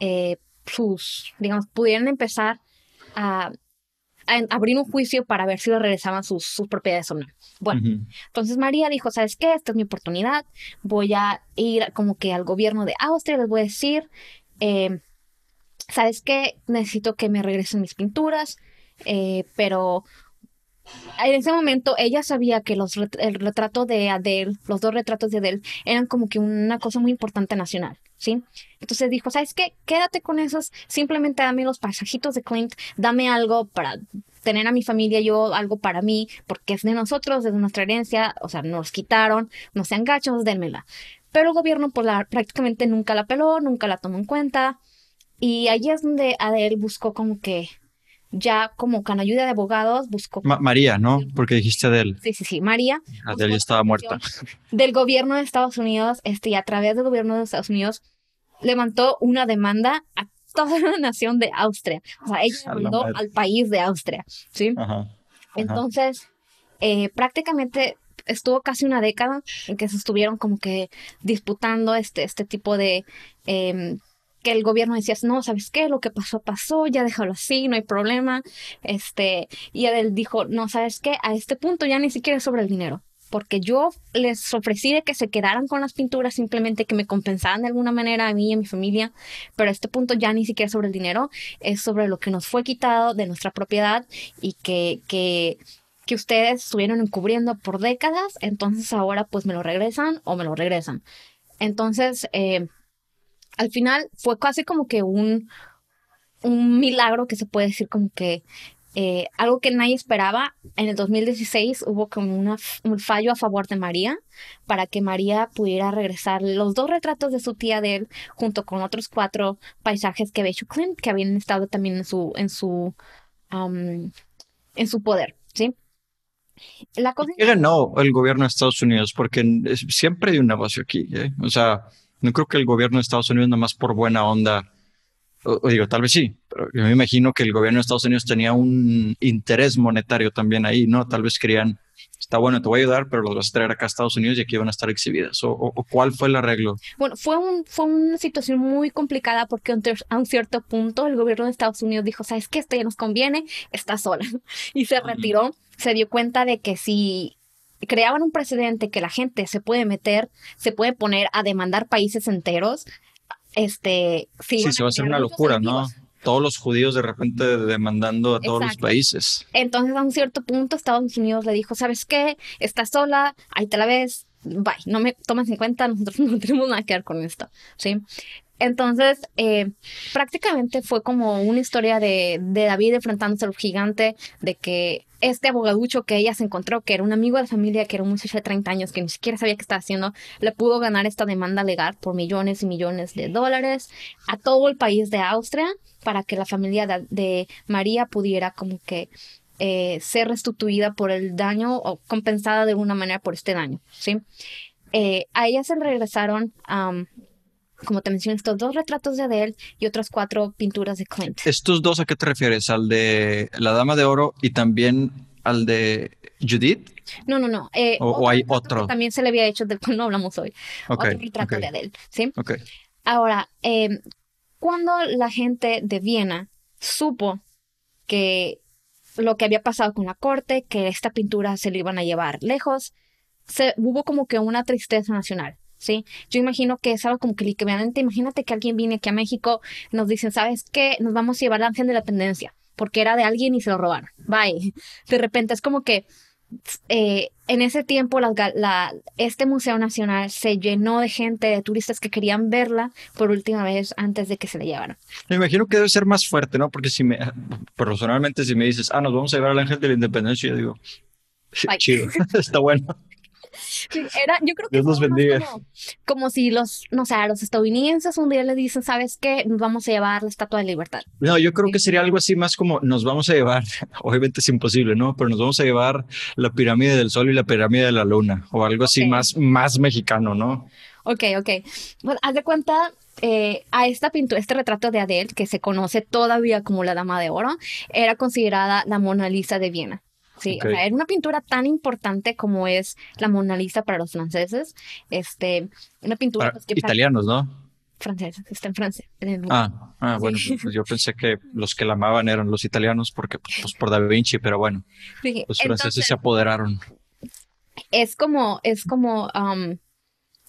eh, sus, digamos, pudieran empezar a, abrir un juicio para ver si les regresaban sus, propiedades o no. Bueno, entonces María dijo, ¿sabes qué? Esta es mi oportunidad, voy a ir como que al gobierno de Austria, les voy a decir eh, ¿sabes qué? Necesito que me regresen mis pinturas, eh, pero en ese momento ella sabía que los el retrato de Adele, los dos retratos de Adele, eran como que una cosa muy importante nacional, ¿sí? Entonces dijo, ¿sabes qué? Quédate con esos, simplemente dame los pasajitos de Clint, dame algo para tener a mi familia, yo algo para mí, porque es de nosotros, es de nuestra herencia, o sea, nos quitaron, no sean gachos, dénmela. Pero el gobierno pues, prácticamente nunca la peló, nunca la tomó en cuenta. Y allí es donde Adel buscó como que ya como con ayuda de abogados buscó... María, ¿no? Porque dijiste Adel. Sí, sí, sí, María. Adel estaba muerta. Del gobierno de Estados Unidos, este, y a través del gobierno de Estados Unidos, levantó una demanda a toda la nación de Austria. O sea, ella mandó al país de Austria, ¿sí? Entonces, eh, prácticamente estuvo casi una década en que se estuvieron como que disputando este, este tipo de... Em, que el gobierno decía, no, ¿sabes qué? Lo que pasó, pasó, ya déjalo así, no hay problema. Este, y él dijo, no, ¿sabes qué? A este punto ya ni siquiera es sobre el dinero porque yo les ofrecí de que se quedaran con las pinturas, simplemente que me compensaran de alguna manera a mí y a mi familia, pero a este punto ya ni siquiera sobre el dinero, es sobre lo que nos fue quitado de nuestra propiedad y que, que que ustedes estuvieron encubriendo por décadas, entonces ahora pues me lo regresan o me lo regresan. Entonces, eh, al final fue casi como que un, un milagro que se puede decir como que eh, algo que nadie esperaba. En el 2016 hubo como una, un fallo a favor de María para que María pudiera regresar los dos retratos de su tía de él junto con otros cuatro paisajes que hecho Clint que habían estado también en su en su en su poder, ¿sí? La cosa no el gobierno de Estados Unidos? Porque siempre hay un negocio aquí. ¿eh? O sea, no creo que el gobierno de Estados Unidos, más por buena onda, o, digo, tal vez sí, pero yo me imagino que el gobierno de Estados Unidos tenía un interés monetario también ahí, ¿no? Tal vez querían, está bueno, te voy a ayudar, pero los vas a traer acá a Estados Unidos y aquí van a estar exhibidas. ¿O, cuál fue el arreglo? Bueno, fue, fue una situación muy complicada porque a un cierto punto el gobierno de Estados Unidos dijo, ¿sabes qué? Esto ya nos conviene, está sola. Y se retiró se dio cuenta de que si creaban un precedente que la gente se puede meter, se puede poner a demandar países enteros, este... sí, se va a hacer una locura, ¿no? todos los judíos de repente demandando a todos los países. Entonces, a un cierto punto, Estados Unidos le dijo, ¿sabes qué? Estás sola, ahí te la ves, bye, no me tomas en cuenta, nosotros no tenemos nada que ver con esto, ¿sí? Entonces, eh, prácticamente fue como una historia de, David enfrentándose al gigante, de que este abogaducho que ella se encontró, que era un amigo de la familia, que era un muchacho de 30 años, que ni siquiera sabía qué estaba haciendo, le pudo ganar esta demanda legal por millones y millones de dólares a todo el país de Austria para que la familia de, María pudiera como que eh, ser restituida por el daño o compensada de alguna manera por este daño, ¿sí? Eh, a ella se regresaron como te mencioné, estos dos retratos de Adele y otras cuatro pinturas de Clint. ¿Estos dos a qué te refieres? ¿Al de La Dama de Oro y también al de Judith? No, no, no. Eh, o, hay otro. También se le había hecho, de, no hablamos hoy. otro retrato de Adele, Ahora, em, cuando la gente de Viena supo que lo que había pasado con la corte, que esta pintura se le iban a llevar lejos, se, hubo como que una tristeza nacional. ¿sí? Yo imagino que es algo como que imagínate que alguien viene aquí a México, nos dicen, ¿sabes qué? Nos vamos a llevar la ángel de la Independencia, porque era de alguien y se lo robaron. Bye. De repente es como que eh, en ese tiempo la, este Museo Nacional se llenó de gente, de turistas que querían verla por última vez antes de que se la llevaran. Me imagino que debe ser más fuerte, ¿no? Porque si me, personalmente si me dices, ah, nos vamos a llevar al Ángel de la Independencia, yo digo, chido, está bueno. Era, yo creo que Dios nos bendiga. Como, si los, no sé, los estadounidenses un día le dicen, ¿sabes qué? Nos vamos a llevar la Estatua de Libertad. No, yo creo que sería algo así más como nos vamos a llevar, obviamente es imposible, ¿no? Pero nos vamos a llevar la pirámide del sol y la pirámide de la luna, o algo así más, más mexicano, ¿no? Ok, ok. Bueno, haz de cuenta, eh, a esta pintura, este retrato de Adele, que se conoce todavía como la Dama de Oro, era considerada la Mona Lisa de Viena. Sí, o sea, era una pintura tan importante como es la Mona Lisa para los franceses. Este, una pintura. Pues, italianos, ¿no? Franceses, está en Francia. ah, ah bueno, pues, pues, yo pensé que los que la amaban eran los italianos porque, pues, por Da Vinci, pero bueno, los franceses se apoderaron. Es como, es como, um,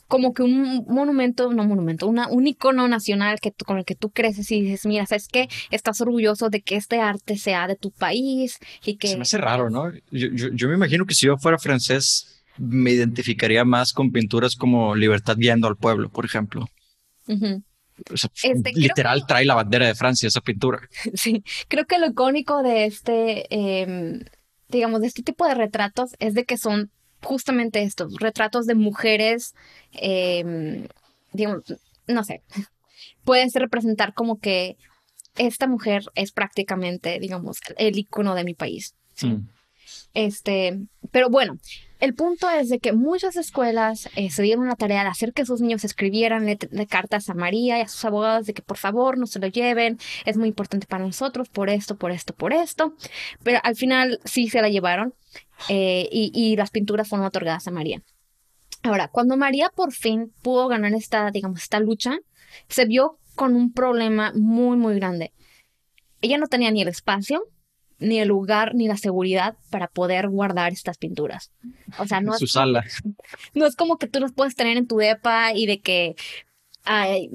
como que un monumento, no monumento, una, un icono nacional que con el que tú creces y dices, mira, ¿sabes que Estás orgulloso de que este arte sea de tu país y que... Se me hace raro, ¿no? Yo, yo, me imagino que si yo fuera francés me identificaría más con pinturas como Libertad Viendo al pueblo, por ejemplo. Pues, este, literal trae la bandera de Francia esa pintura. Sí, creo que lo icónico de este, em, digamos, de este tipo de retratos es de que son justamente estos retratos de mujeres, em, digamos, no sé, pueden representar como que esta mujer es prácticamente, digamos, el icono de mi país. ¿sí? Mm. Este, pero bueno, el punto es de que muchas escuelas eh, se dieron la tarea de hacer que sus niños escribieran de cartas a María y a sus abogados de que por favor no se lo lleven, es muy importante para nosotros por esto, por esto, por esto. Pero al final sí se la llevaron eh, y, y las pinturas fueron otorgadas a María. Ahora, cuando María por fin pudo ganar esta, digamos, esta lucha, se vio con un problema muy, muy grande. Ella no tenía ni el espacio, ni el lugar ni la seguridad para poder guardar estas pinturas. O sea, no es, no es como que tú los puedes tener en tu depa y de que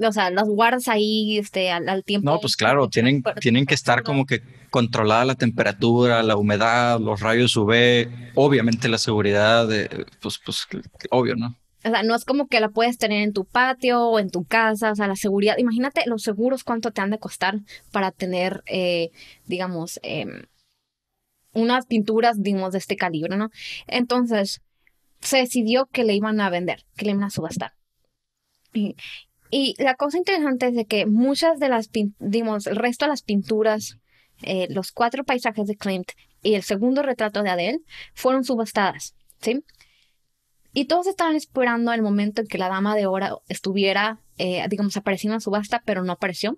o sea, las guardas ahí este, al, tiempo. No, pues claro, tienen, tienen que estar como que controlada la temperatura, la humedad, los rayos UV, obviamente la seguridad, de, pues, pues obvio, ¿no? O sea, no es como que la puedes tener en tu patio o en tu casa, o sea, la seguridad, imagínate los seguros cuánto te han de costar para tener, eh, digamos, eh, unas pinturas, dimos de este calibre, ¿no? Entonces, se decidió que le iban a vender, que le iban a subastar. Y, la cosa interesante es de que muchas de las, dimos el resto de las pinturas, eh, los cuatro paisajes de Klimt y el segundo retrato de Adele fueron subastadas, ¿sí? Y todos estaban esperando el momento en que la dama de oro estuviera, eh, digamos, apareciendo en subasta, pero no apareció,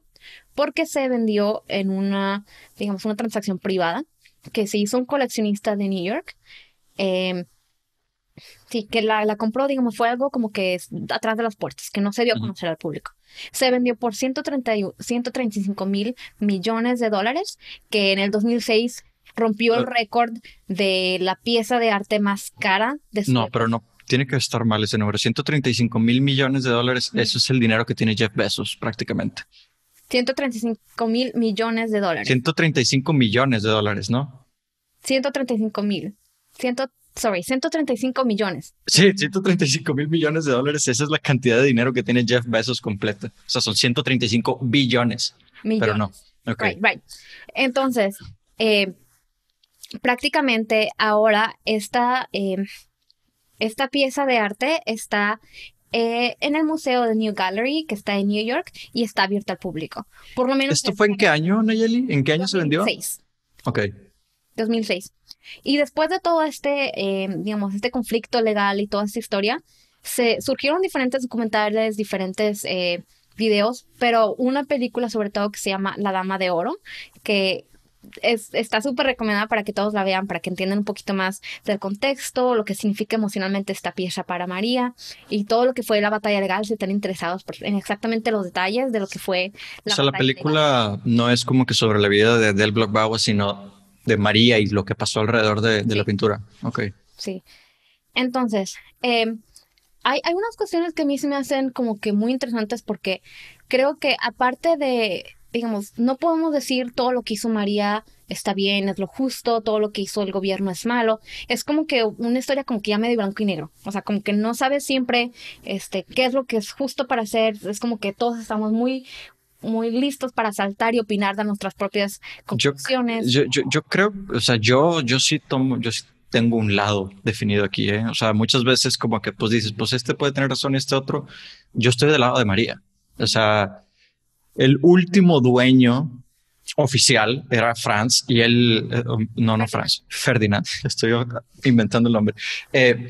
porque se vendió en una, digamos, una transacción privada que se hizo un coleccionista de New York. Em, sí, que la, compró, digamos, fue algo como que atrás de las puertas, que no se dio a conocer al público. Se vendió por 135 mil millones de dólares, que en el 2006 rompió el récord de la pieza de arte más cara No, pero no tiene que estar mal ese número. 135 mil millones de dólares, eso es el dinero que tiene Jeff Bezos prácticamente. 135 mil millones de dólares. 135 millones de dólares, ¿no? 135 mil. Sorry, 135 millones. Sí, 135 mil millones de dólares. Esa es la cantidad de dinero que tiene Jeff Bezos completa. O sea, son 135 billones. Pero no. Right, right. Entonces, eh, prácticamente ahora eh, esta pieza de arte está eh, en el Museo de New Gallery, que está en New York, y está abierto al público. Por lo menos... ¿Esto fue en qué año, Nayeli? ¿En qué año se vendió? 2006. Ok. 2006. Y después de todo este, eh, digamos, este conflicto legal y toda esta historia, se surgieron diferentes documentales, diferentes eh, videos, pero una película sobre todo que se llama La Dama de Oro, que está súper recomendada para que todos la vean, para que entiendan un poquito más del contexto, lo que significa emocionalmente esta pieza para María y todo lo que fue la batalla legal, si están interesados en exactamente los detalles de lo que fue la O sea, la película no es como que sobre la vida de Del Bauer, sino de María y lo que pasó alrededor de, la pintura. Ok. Sí. Entonces, em, hay, hay unas cuestiones que a mí se me hacen como que muy interesantes porque creo que aparte de digamos, no podemos decir todo lo que hizo María está bien, es lo justo, todo lo que hizo el gobierno es malo. Es como que una historia como que ya medio blanco y negro. O sea, como que no sabes siempre este, qué es lo que es justo para hacer. Es como que todos estamos muy muy listos para saltar y opinar de nuestras propias conclusiones. Yo, creo, o sea, yo, yo sí tomo, yo sí tengo un lado definido aquí, ¿eh? O sea, muchas veces como que pues dices, pues este puede tener razón y este otro. Yo estoy del lado de María. O sea, el último dueño oficial era Franz y él, eh, um, no, no Franz, Ferdinand, estoy inventando el nombre. Eh,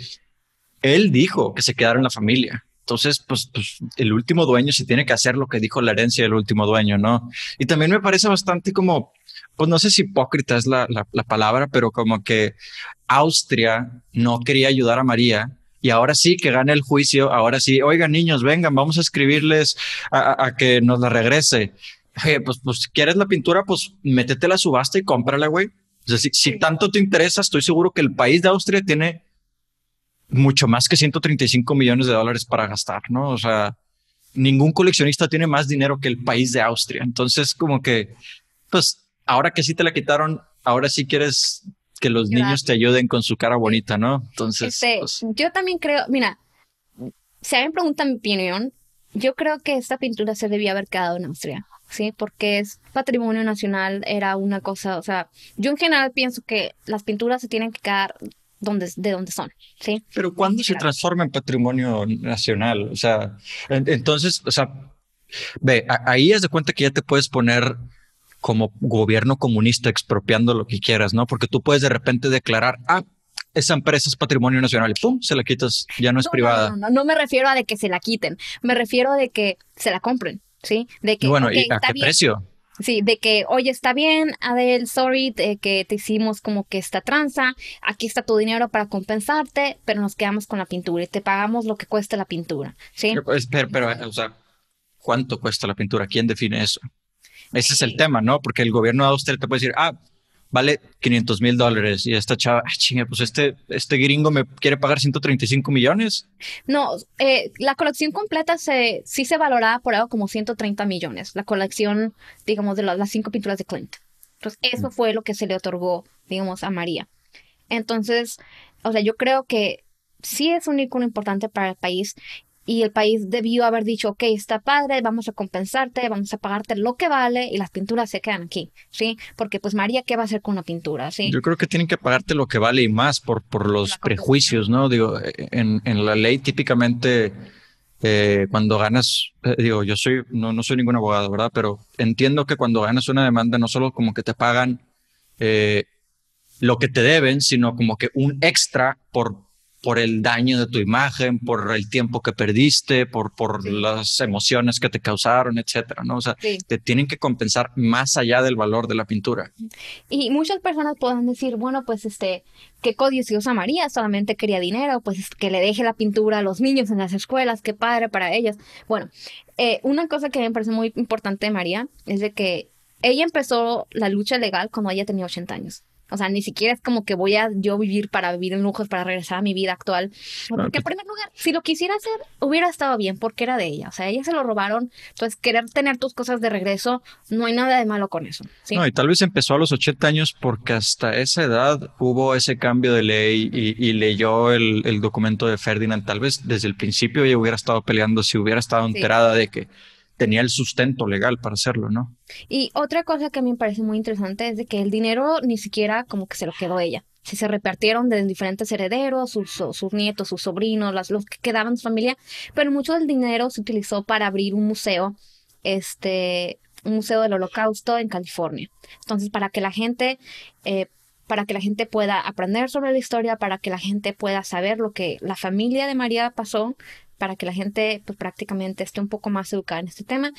él dijo que se quedaron en la familia. Entonces, pues, pues, el último dueño se tiene que hacer lo que dijo la herencia del último dueño, ¿no? Y también me parece bastante como, pues no sé si hipócrita es la palabra, pero como que Austria no quería ayudar a María y ahora sí que gane el juicio, ahora sí, oigan niños, vengan, vamos a escribirles a, que nos la regrese. Oye, eh, pues, pues quieres la pintura, pues métete la subasta y cómprala, güey. O sea, si, si, tanto te interesa, estoy seguro que el país de Austria tiene mucho más que 135 millones de dólares para gastar, ¿no? O sea, ningún coleccionista tiene más dinero que el país de Austria. Entonces, como que, pues ahora que sí te la quitaron, ahora sí quieres que los niños te ayuden con su cara este, bonita, ¿no? Entonces, este, pues yo también creo, mira, si alguien pregunta mi opinión, yo creo que esta pintura se debía haber quedado en Austria, ¿sí? Porque es patrimonio nacional, era una cosa, o sea, yo en general pienso que las pinturas se tienen que quedar donde, de donde son, ¿sí? Pero cuando se transforma en patrimonio nacional? O sea, entonces, o sea, ve, ahí es de cuenta que ya te puedes poner como gobierno comunista expropiando lo que quieras, ¿no? Porque tú puedes de repente declarar, ah, esa empresa es patrimonio nacional y pum, se la quitas, ya no es privada. No, me refiero a de que se la quiten, me refiero a de que se la compren, ¿sí? De que, bueno, ¿y a qué precio? Sí, de que, oye, está bien, Adel, sorry, de eh, que te hicimos como que esta tranza, aquí está tu dinero para compensarte, pero nos quedamos con la pintura y te pagamos lo que cuesta la pintura, ¿sí? pero pues, o sea, ¿cuánto cuesta la pintura? ¿Quién define eso? Ese es el tema, ¿no? Porque el gobierno de Austria te puede decir, ah, vale 500 mil dólares. Y esta chava, ah, chinga, pues este, este gringo me quiere pagar 135 millones. No, eh, la colección completa se, sí se valoraba por algo como 130 millones. La colección, digamos, de las, cinco pinturas de Clint. Entonces, eso fue lo que se le otorgó, digamos, a María. Entonces, o sea, yo creo que sí es un ícono importante para el país y el país debió haber dicho, ok, está padre, vamos a compensarte, vamos a pagarte lo que vale y las pinturas se quedan aquí, ¿sí? Porque pues María, ¿qué va a hacer con una pintura? ¿sí? Yo creo que tienen que pagarte lo que vale y más por, por los prejuicios, ¿no? Digo, en, la ley típicamente... Eh, cuando ganas, eh, digo, yo soy, no, no soy ningún abogado, ¿verdad? Pero entiendo que cuando ganas una demanda, no solo como que te pagan eh, lo que te deben, sino como que un extra por por el daño de tu imagen, por el tiempo que perdiste, por, las emociones que te causaron, etcétera, ¿no? O sea, te tienen que compensar más allá del valor de la pintura. Y muchas personas pueden decir, bueno, pues este, qué codiciosa María, solamente quería dinero, pues que le deje la pintura a los niños en las escuelas, qué padre para ellos. Bueno, eh, una cosa que me parece muy importante María es de que ella empezó la lucha legal cuando ella tenía 80 años. O sea, ni siquiera es como que voy a yo vivir para vivir en lujos, para regresar a mi vida actual. Ah, porque pues en primer lugar, si lo quisiera hacer, hubiera estado bien porque era de ella. O sea, ella se lo robaron. Entonces, querer tener tus cosas de regreso, no hay nada de malo con eso. No, y tal vez empezó a los 80 años porque hasta esa edad hubo ese cambio de ley y, leyó el, documento de Ferdinand. Tal vez desde el principio ella hubiera estado peleando si hubiera estado enterada de que tenía el sustento legal para hacerlo, ¿no? Y otra cosa que a mí me parece muy interesante es de que el dinero ni siquiera como que se lo quedó ella. Si se repartieron de diferentes herederos, sus, nietos, sus sobrinos, las, los que quedaban en su familia, pero mucho del dinero se utilizó para abrir un museo, este, un museo del holocausto en California. Entonces, para que la gente eh, para que la gente pueda aprender sobre la historia, para que la gente pueda saber lo que la familia de María pasó, para que la gente pues, prácticamente esté un poco más educada en este tema.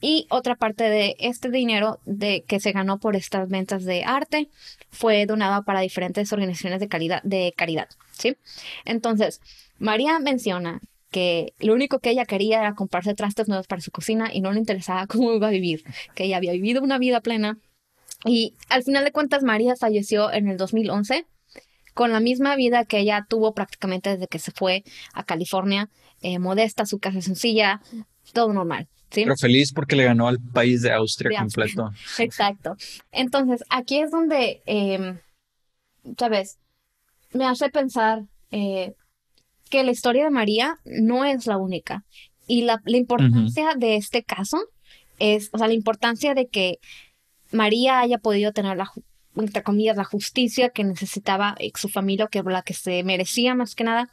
Y otra parte de este dinero de, que se ganó por estas ventas de arte fue donada para diferentes organizaciones de, de caridad. ¿sí? Entonces, María menciona que lo único que ella quería era comprarse trastes nuevos para su cocina y no le interesaba cómo iba a vivir, que ella había vivido una vida plena y al final de cuentas, María falleció en el 2011 con la misma vida que ella tuvo prácticamente desde que se fue a California, eh, modesta, su casa sencilla, todo normal. Pero feliz porque le ganó al país de Austria completo. Exacto. Entonces, aquí es donde, eh, em, ¿sabes? Me hace pensar eh, que la historia de María no es la única. Y la, importancia de este caso es, o sea, la importancia de que María haya podido tener la, entre comillas, la justicia que necesitaba eh, su familia que la que se merecía más que nada,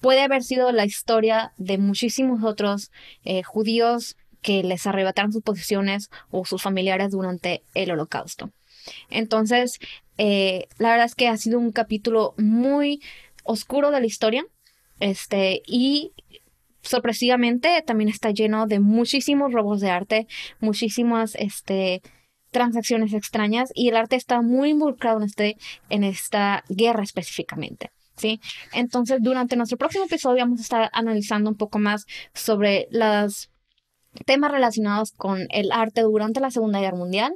puede haber sido la historia de muchísimos otros eh, judíos que les arrebataron sus posiciones o sus familiares durante el holocausto. Entonces, eh, la verdad es que ha sido un capítulo muy oscuro de la historia este, y sorpresivamente también está lleno de muchísimos robos de arte, muchísimas este, transacciones extrañas y el arte está muy involucrado en, este, en esta guerra específicamente. ¿sí? Entonces, durante nuestro próximo episodio vamos a estar analizando un poco más sobre los temas relacionados con el arte durante la Segunda Guerra Mundial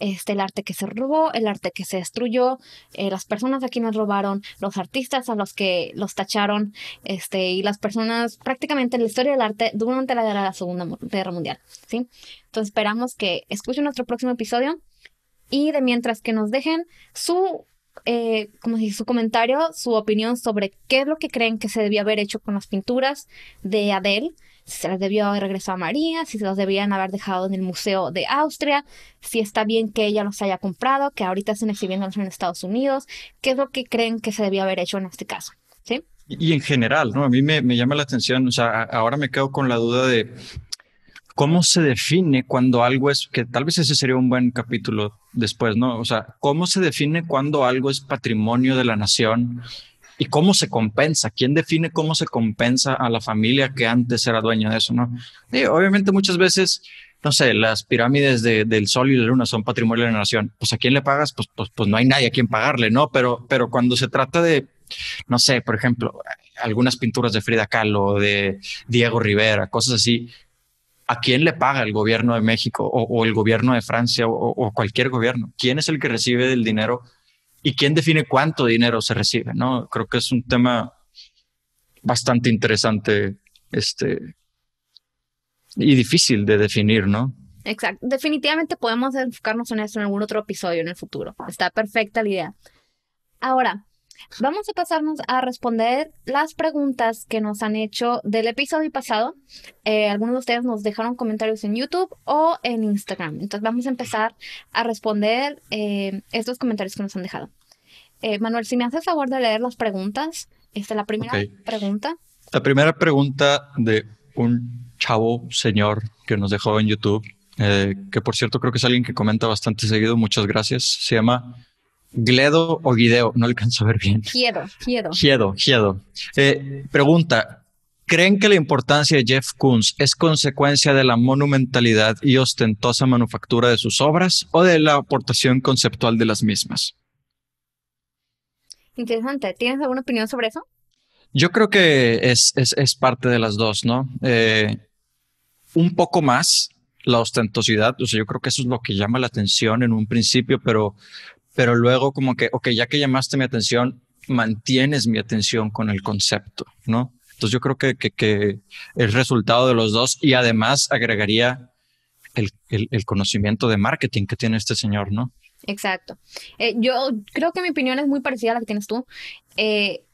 este, el arte que se robó, el arte que se destruyó, eh, las personas a quienes robaron, los artistas a los que los tacharon, este, y las personas prácticamente en la historia del arte durante la, Segunda Guerra Mundial, ¿sí? Entonces esperamos que escuchen nuestro próximo episodio y de mientras que nos dejen su eh, como su comentario, su opinión sobre qué es lo que creen que se debía haber hecho con las pinturas de Adele, si se las debió haber regresado a María, si se los debían haber dejado en el Museo de Austria, si está bien que ella los haya comprado, que ahorita estén exhibiéndolos en Estados Unidos, qué es lo que creen que se debió haber hecho en este caso. Y, en general, ¿no? A mí me, me llama la atención, o sea, ahora me quedo con la duda de cómo se define cuando algo es, que tal vez ese sería un buen capítulo después, ¿no? O sea, cómo se define cuando algo es patrimonio de la nación ¿Y cómo se compensa? ¿Quién define cómo se compensa a la familia que antes era dueña de eso? ¿no? obviamente muchas veces, no sé, las pirámides del Sol y la Luna son patrimonio de la nación. Pues a quién le pagas, pues, pues, pues, no hay nadie a quien pagarle, ¿no? Pero, pero cuando se trata de, no sé, por ejemplo, algunas pinturas de Frida Kahlo, de Diego Rivera, cosas así, ¿a quién le paga el gobierno de México o, el gobierno de Francia o, o, cualquier gobierno? ¿Quién es el que recibe el dinero y quién define cuánto dinero se recibe, ¿no? Creo que es un tema bastante interesante este, y difícil de definir, ¿no? Exacto. Definitivamente podemos enfocarnos en eso en algún otro episodio en el futuro. Está perfecta la idea. Ahora, Vamos a pasarnos a responder las preguntas que nos han hecho del episodio pasado. Eh, algunos de ustedes nos dejaron comentarios en YouTube o en Instagram. Entonces vamos a empezar a responder eh, estos comentarios que nos han dejado. Eh, Manuel, si me haces favor de leer las preguntas. Esta es la primera pregunta. La primera pregunta de un chavo señor que nos dejó en YouTube, que por cierto creo que es alguien que comenta bastante seguido. Muchas gracias. Se llama Gledo o Guideo, no alcanzo a ver bien. Giedo, Gledo. Eh, pregunta, ¿creen que la importancia de Jeff Koons es consecuencia de la monumentalidad y ostentosa manufactura de sus obras o de la aportación conceptual de las mismas? Interesante. ¿Tienes alguna opinión sobre eso? Yo creo que es, es, parte de las dos, ¿no? Eh, un poco más la ostentosidad, o sea, yo creo que eso es lo que llama la atención en un principio, pero pero luego como que, ok, ya que llamaste mi atención, mantienes mi atención con el concepto, ¿no? Entonces yo creo que, que, el resultado de los dos y además agregaría el, conocimiento de marketing que tiene este señor, ¿no? Exacto. Eh, yo creo que mi opinión es muy parecida a la que tienes tú. Eh,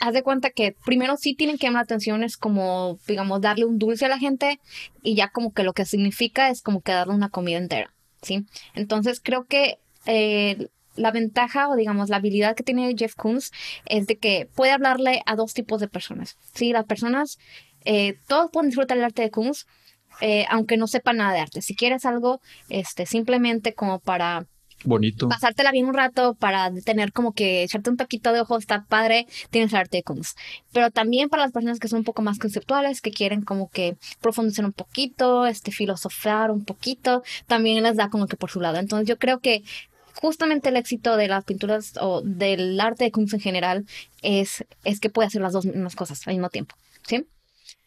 haz de cuenta que primero sí tienen que llamar la atención, es como, digamos, darle un dulce a la gente y ya como que lo que significa es como que darle una comida entera, ¿sí? Entonces creo que eh, la ventaja o digamos la habilidad que tiene Jeff Koons es de que puede hablarle a dos tipos de personas. Sí, las personas, eh, todos pueden disfrutar el arte de Koons, eh, aunque no sepan nada de arte. Si quieres algo, este, simplemente como para bonito. Pasártela bien un rato para tener como que echarte un taquito de ojo, está padre, tienes el arte de Koons Pero también para las personas que son un poco más conceptuales, que quieren como que profundizar un poquito, este, filosofar un poquito, también les da como que por su lado. Entonces yo creo que justamente el éxito de las pinturas o del arte de Kunst en general es, es que puede hacer las dos mismas cosas al mismo tiempo. ¿Sí?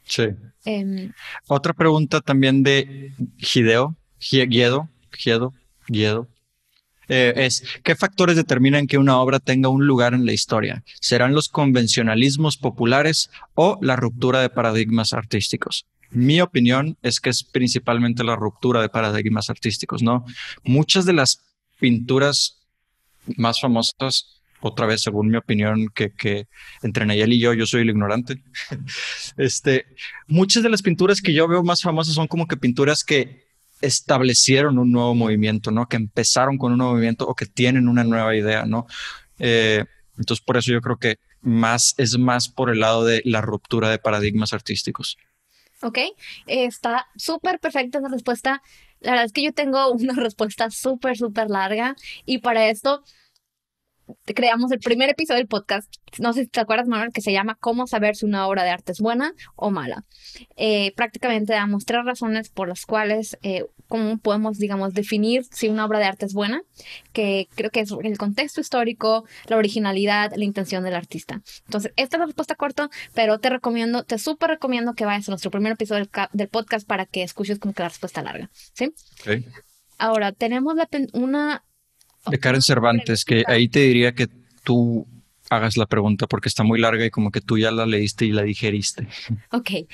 Sí. Em, Otra pregunta también de gideo giedo giedo giedo eh, es, ¿qué factores determinan que una obra tenga un lugar en la historia? ¿Serán los convencionalismos populares o la ruptura de paradigmas artísticos? Mi opinión es que es principalmente la ruptura de paradigmas artísticos, ¿no? Muchas de las pinturas más famosas, otra vez, según mi opinión, que, entre Nayel y yo, yo soy el ignorante. este, muchas de las pinturas que yo veo más famosas son como que pinturas que establecieron un nuevo movimiento, ¿no? Que empezaron con un nuevo movimiento o que tienen una nueva idea, ¿no? Eh, entonces, por eso yo creo que más es más por el lado de la ruptura de paradigmas artísticos. Ok, está súper perfecta la respuesta. La verdad es que yo tengo una respuesta súper, súper larga y para esto creamos el primer episodio del podcast, no sé si te acuerdas, Manuel, que se llama Cómo saber si una obra de arte es buena o mala. Eh, prácticamente damos tres razones por las cuales, eh, cómo podemos, digamos, definir si una obra de arte es buena, que creo que es el contexto histórico, la originalidad, la intención del artista. Entonces, esta es la respuesta corta, pero te recomiendo, te súper recomiendo que vayas a nuestro primer episodio del, podcast para que escuches como que la respuesta larga, ¿sí? Ahora, tenemos una de Karen Cervantes, que ahí te diría que tú hagas la pregunta porque está muy larga y como que tú ya la leíste y la digeriste. Ok.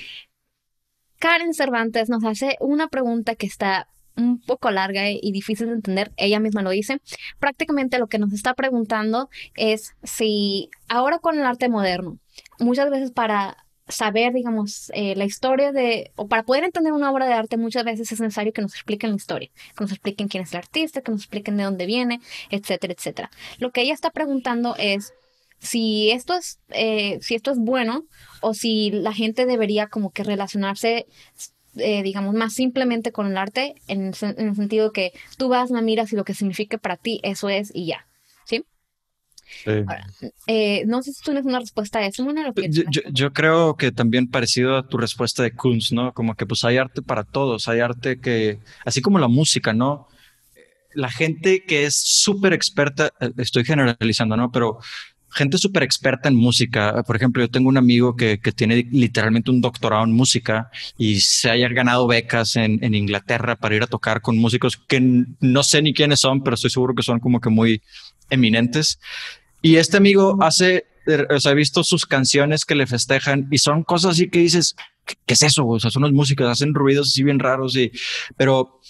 Karen Cervantes nos hace una pregunta que está un poco larga y difícil de entender, ella misma lo dice. Prácticamente lo que nos está preguntando es si ahora con el arte moderno, muchas veces para saber, digamos, eh, la historia de, o para poder entender una obra de arte muchas veces es necesario que nos expliquen la historia, que nos expliquen quién es el artista, que nos expliquen de dónde viene, etcétera, etcétera. Lo que ella está preguntando es si esto es, eh, si esto es bueno o si la gente debería como que relacionarse eh, digamos, más simplemente con el arte, en, en, el sentido que tú vas, la miras y lo que significa para ti, eso es y ya. Eh, no sé si tú tienes una respuesta a eso. yo, yo, creo que también parecido a tu respuesta de Kunz, ¿no? Como que pues hay arte para todos, hay arte que, así como la música, ¿no? La gente que es súper experta, eh, estoy generalizando, ¿no? Pero gente súper experta en música. Por ejemplo, yo tengo un amigo que, que, tiene literalmente un doctorado en música y se haya ganado becas en, en, Inglaterra para ir a tocar con músicos que no sé ni quiénes son, pero estoy seguro que son como que muy eminentes. Y este amigo hace, er, o sea, he visto sus canciones que le festejan y son cosas así que dices, ¿qué, es eso? O sea, son unos músicos, hacen ruidos así bien raros y, pero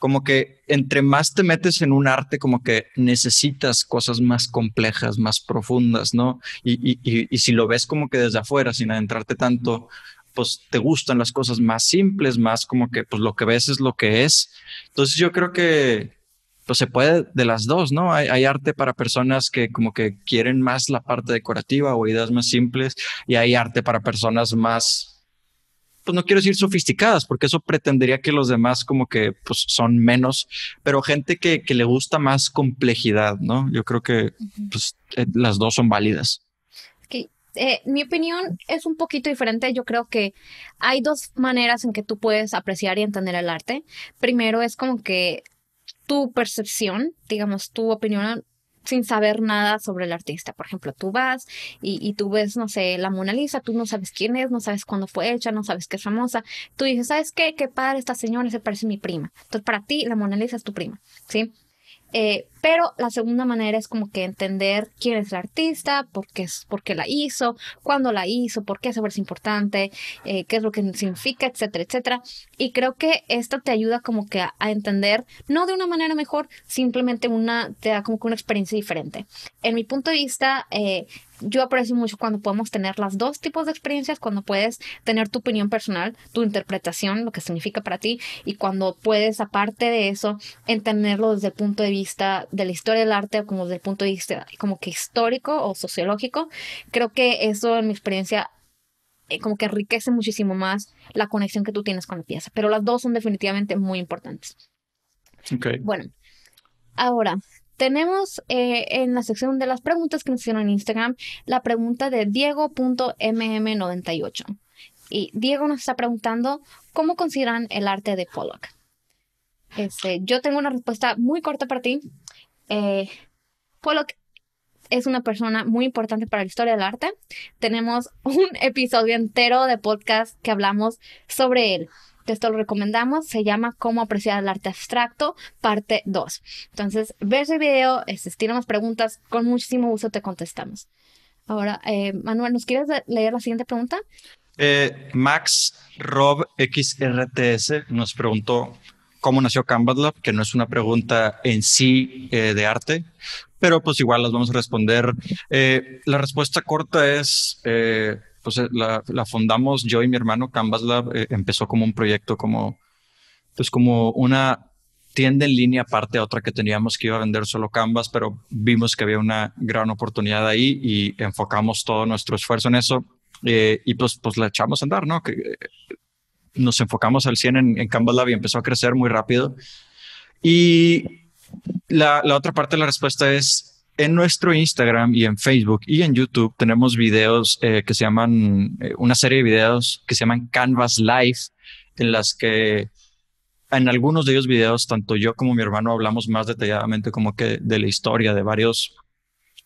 como que entre más te metes en un arte, como que necesitas cosas más complejas, más profundas, ¿no? Y, y, y, y si lo ves como que desde afuera, sin adentrarte tanto, pues te gustan las cosas más simples, más como que pues lo que ves es lo que es. Entonces yo creo que se puede de las dos, ¿no? Hay, arte para personas que como que quieren más la parte decorativa o ideas más simples y hay arte para personas más, pues no quiero decir sofisticadas, porque eso pretendería que los demás como que pues son menos, pero gente que, le gusta más complejidad, ¿no? Yo creo que pues, eh, las dos son válidas. Eh, mi opinión es un poquito diferente. Yo creo que hay dos maneras en que tú puedes apreciar y entender el arte. Primero es como que tu percepción, digamos, tu opinión sin saber nada sobre el artista. Por ejemplo, tú vas y, tú ves, no sé, la Mona Lisa, tú no sabes quién es, no sabes cuándo fue hecha, no sabes qué es famosa. Tú dices, ¿sabes qué? Qué padre esta señora, se parece a mi prima. Entonces, para ti, la Mona Lisa es tu prima, ¿sí? Eh, pero la segunda manera es como que entender quién es el artista, por qué, por la hizo, cuándo la hizo, por qué es importante, eh, qué es lo que significa, etcétera, etcétera. Y creo que esto te ayuda como que a, entender, no de una manera mejor, simplemente una, te da como que una experiencia diferente. En mi punto de vista, eh, yo aprecio mucho cuando podemos tener las dos tipos de experiencias, cuando puedes tener tu opinión personal, tu interpretación, lo que significa para ti, y cuando puedes, aparte de eso, entenderlo desde el punto de vista de la historia del arte o como desde el punto de vista como que histórico o sociológico, creo que eso en mi experiencia eh, como que enriquece muchísimo más la conexión que tú tienes con la pieza. Pero las dos son definitivamente muy importantes. Okay. Bueno, ahora tenemos eh, en la sección de las preguntas que nos hicieron en Instagram la pregunta de Diego.mm98. Y Diego nos está preguntando cómo consideran el arte de Pollock. Este, yo tengo una respuesta muy corta para ti, eh, Pollock es una persona muy importante para la historia del arte. Tenemos un episodio entero de podcast que hablamos sobre él. Esto lo recomendamos, se llama Cómo apreciar el arte abstracto, parte 2. Entonces, ve ese video, este, más preguntas, con muchísimo gusto te contestamos. Ahora, eh, Manuel, ¿nos quieres leer la siguiente pregunta? Eh, Max Rob XRTS nos preguntó, cómo nació Canvas Lab, que no es una pregunta en sí eh, de arte, pero pues igual las vamos a responder. Eh, la respuesta corta es, eh, pues la, fundamos yo y mi hermano. Canvas Lab empezó como un proyecto, como, pues como una tienda en línea aparte a otra que teníamos que iba a vender solo Canvas, pero vimos que había una gran oportunidad ahí y enfocamos todo nuestro esfuerzo en eso. y pues, pues la echamos a andar, ¿no? Que, nos enfocamos al 100 en, Canvas Lab y empezó a crecer muy rápido. Y la, otra parte de la respuesta es en nuestro Instagram y en Facebook y en YouTube tenemos videos eh, que se llaman, eh, una serie de videos que se llaman Canvas Live, en las que en algunos de ellos videos, tanto yo como mi hermano hablamos más detalladamente como que de la historia de varios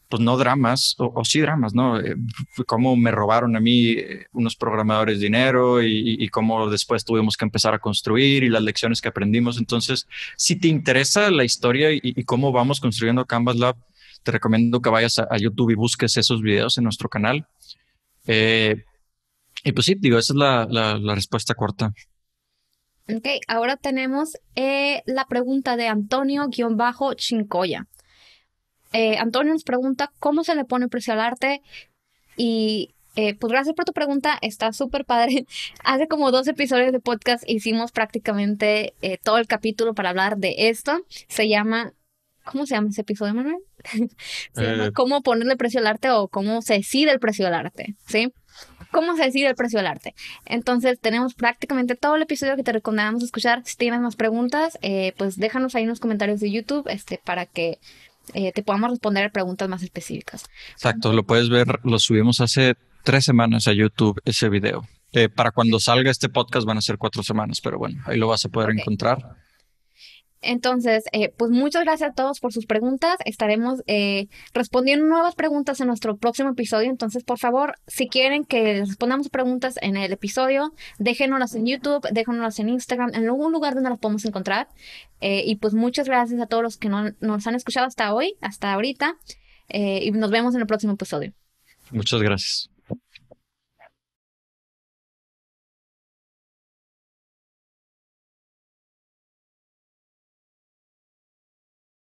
pues no dramas, o, sí dramas, ¿no? Eh, cómo me robaron a mí eh, unos programadores dinero y, cómo después tuvimos que empezar a construir y las lecciones que aprendimos. Entonces, si te interesa la historia y, cómo vamos construyendo Canvas Lab, te recomiendo que vayas a, YouTube y busques esos videos en nuestro canal. Eh, y pues sí, digo, esa es la, respuesta corta. Ok, ahora tenemos la pregunta de Antonio-Chincoya. Eh, Antonio nos pregunta cómo se le pone precio al arte y eh, pues gracias por tu pregunta, está súper padre. Hace como dos episodios de podcast hicimos prácticamente eh, todo el capítulo para hablar de esto. Se llama, ¿cómo se llama ese episodio, Manuel? se llama ¿Cómo ponerle precio al arte o cómo se decide el precio al arte? ¿Sí? cómo se decide el precio del arte. Entonces tenemos prácticamente todo el episodio que te recomendamos escuchar. Si tienes más preguntas, pues déjanos ahí en los comentarios de YouTube este, para que eh, te podamos responder preguntas más específicas. Exacto, lo puedes ver, lo subimos hace tres semanas a YouTube ese video. Eh, para cuando salga este podcast van a ser cuatro semanas, pero bueno, ahí lo vas a poder encontrar. Entonces, eh, pues muchas gracias a todos por sus preguntas. Estaremos eh, respondiendo nuevas preguntas en nuestro próximo episodio. Entonces, por favor, si quieren que respondamos preguntas en el episodio, déjenoslas en YouTube, déjenoslas en Instagram, en algún lugar donde las podemos encontrar. Eh, y pues muchas gracias a todos los que nos han escuchado hasta hoy, hasta ahorita. y nos vemos en el próximo episodio. Muchas gracias.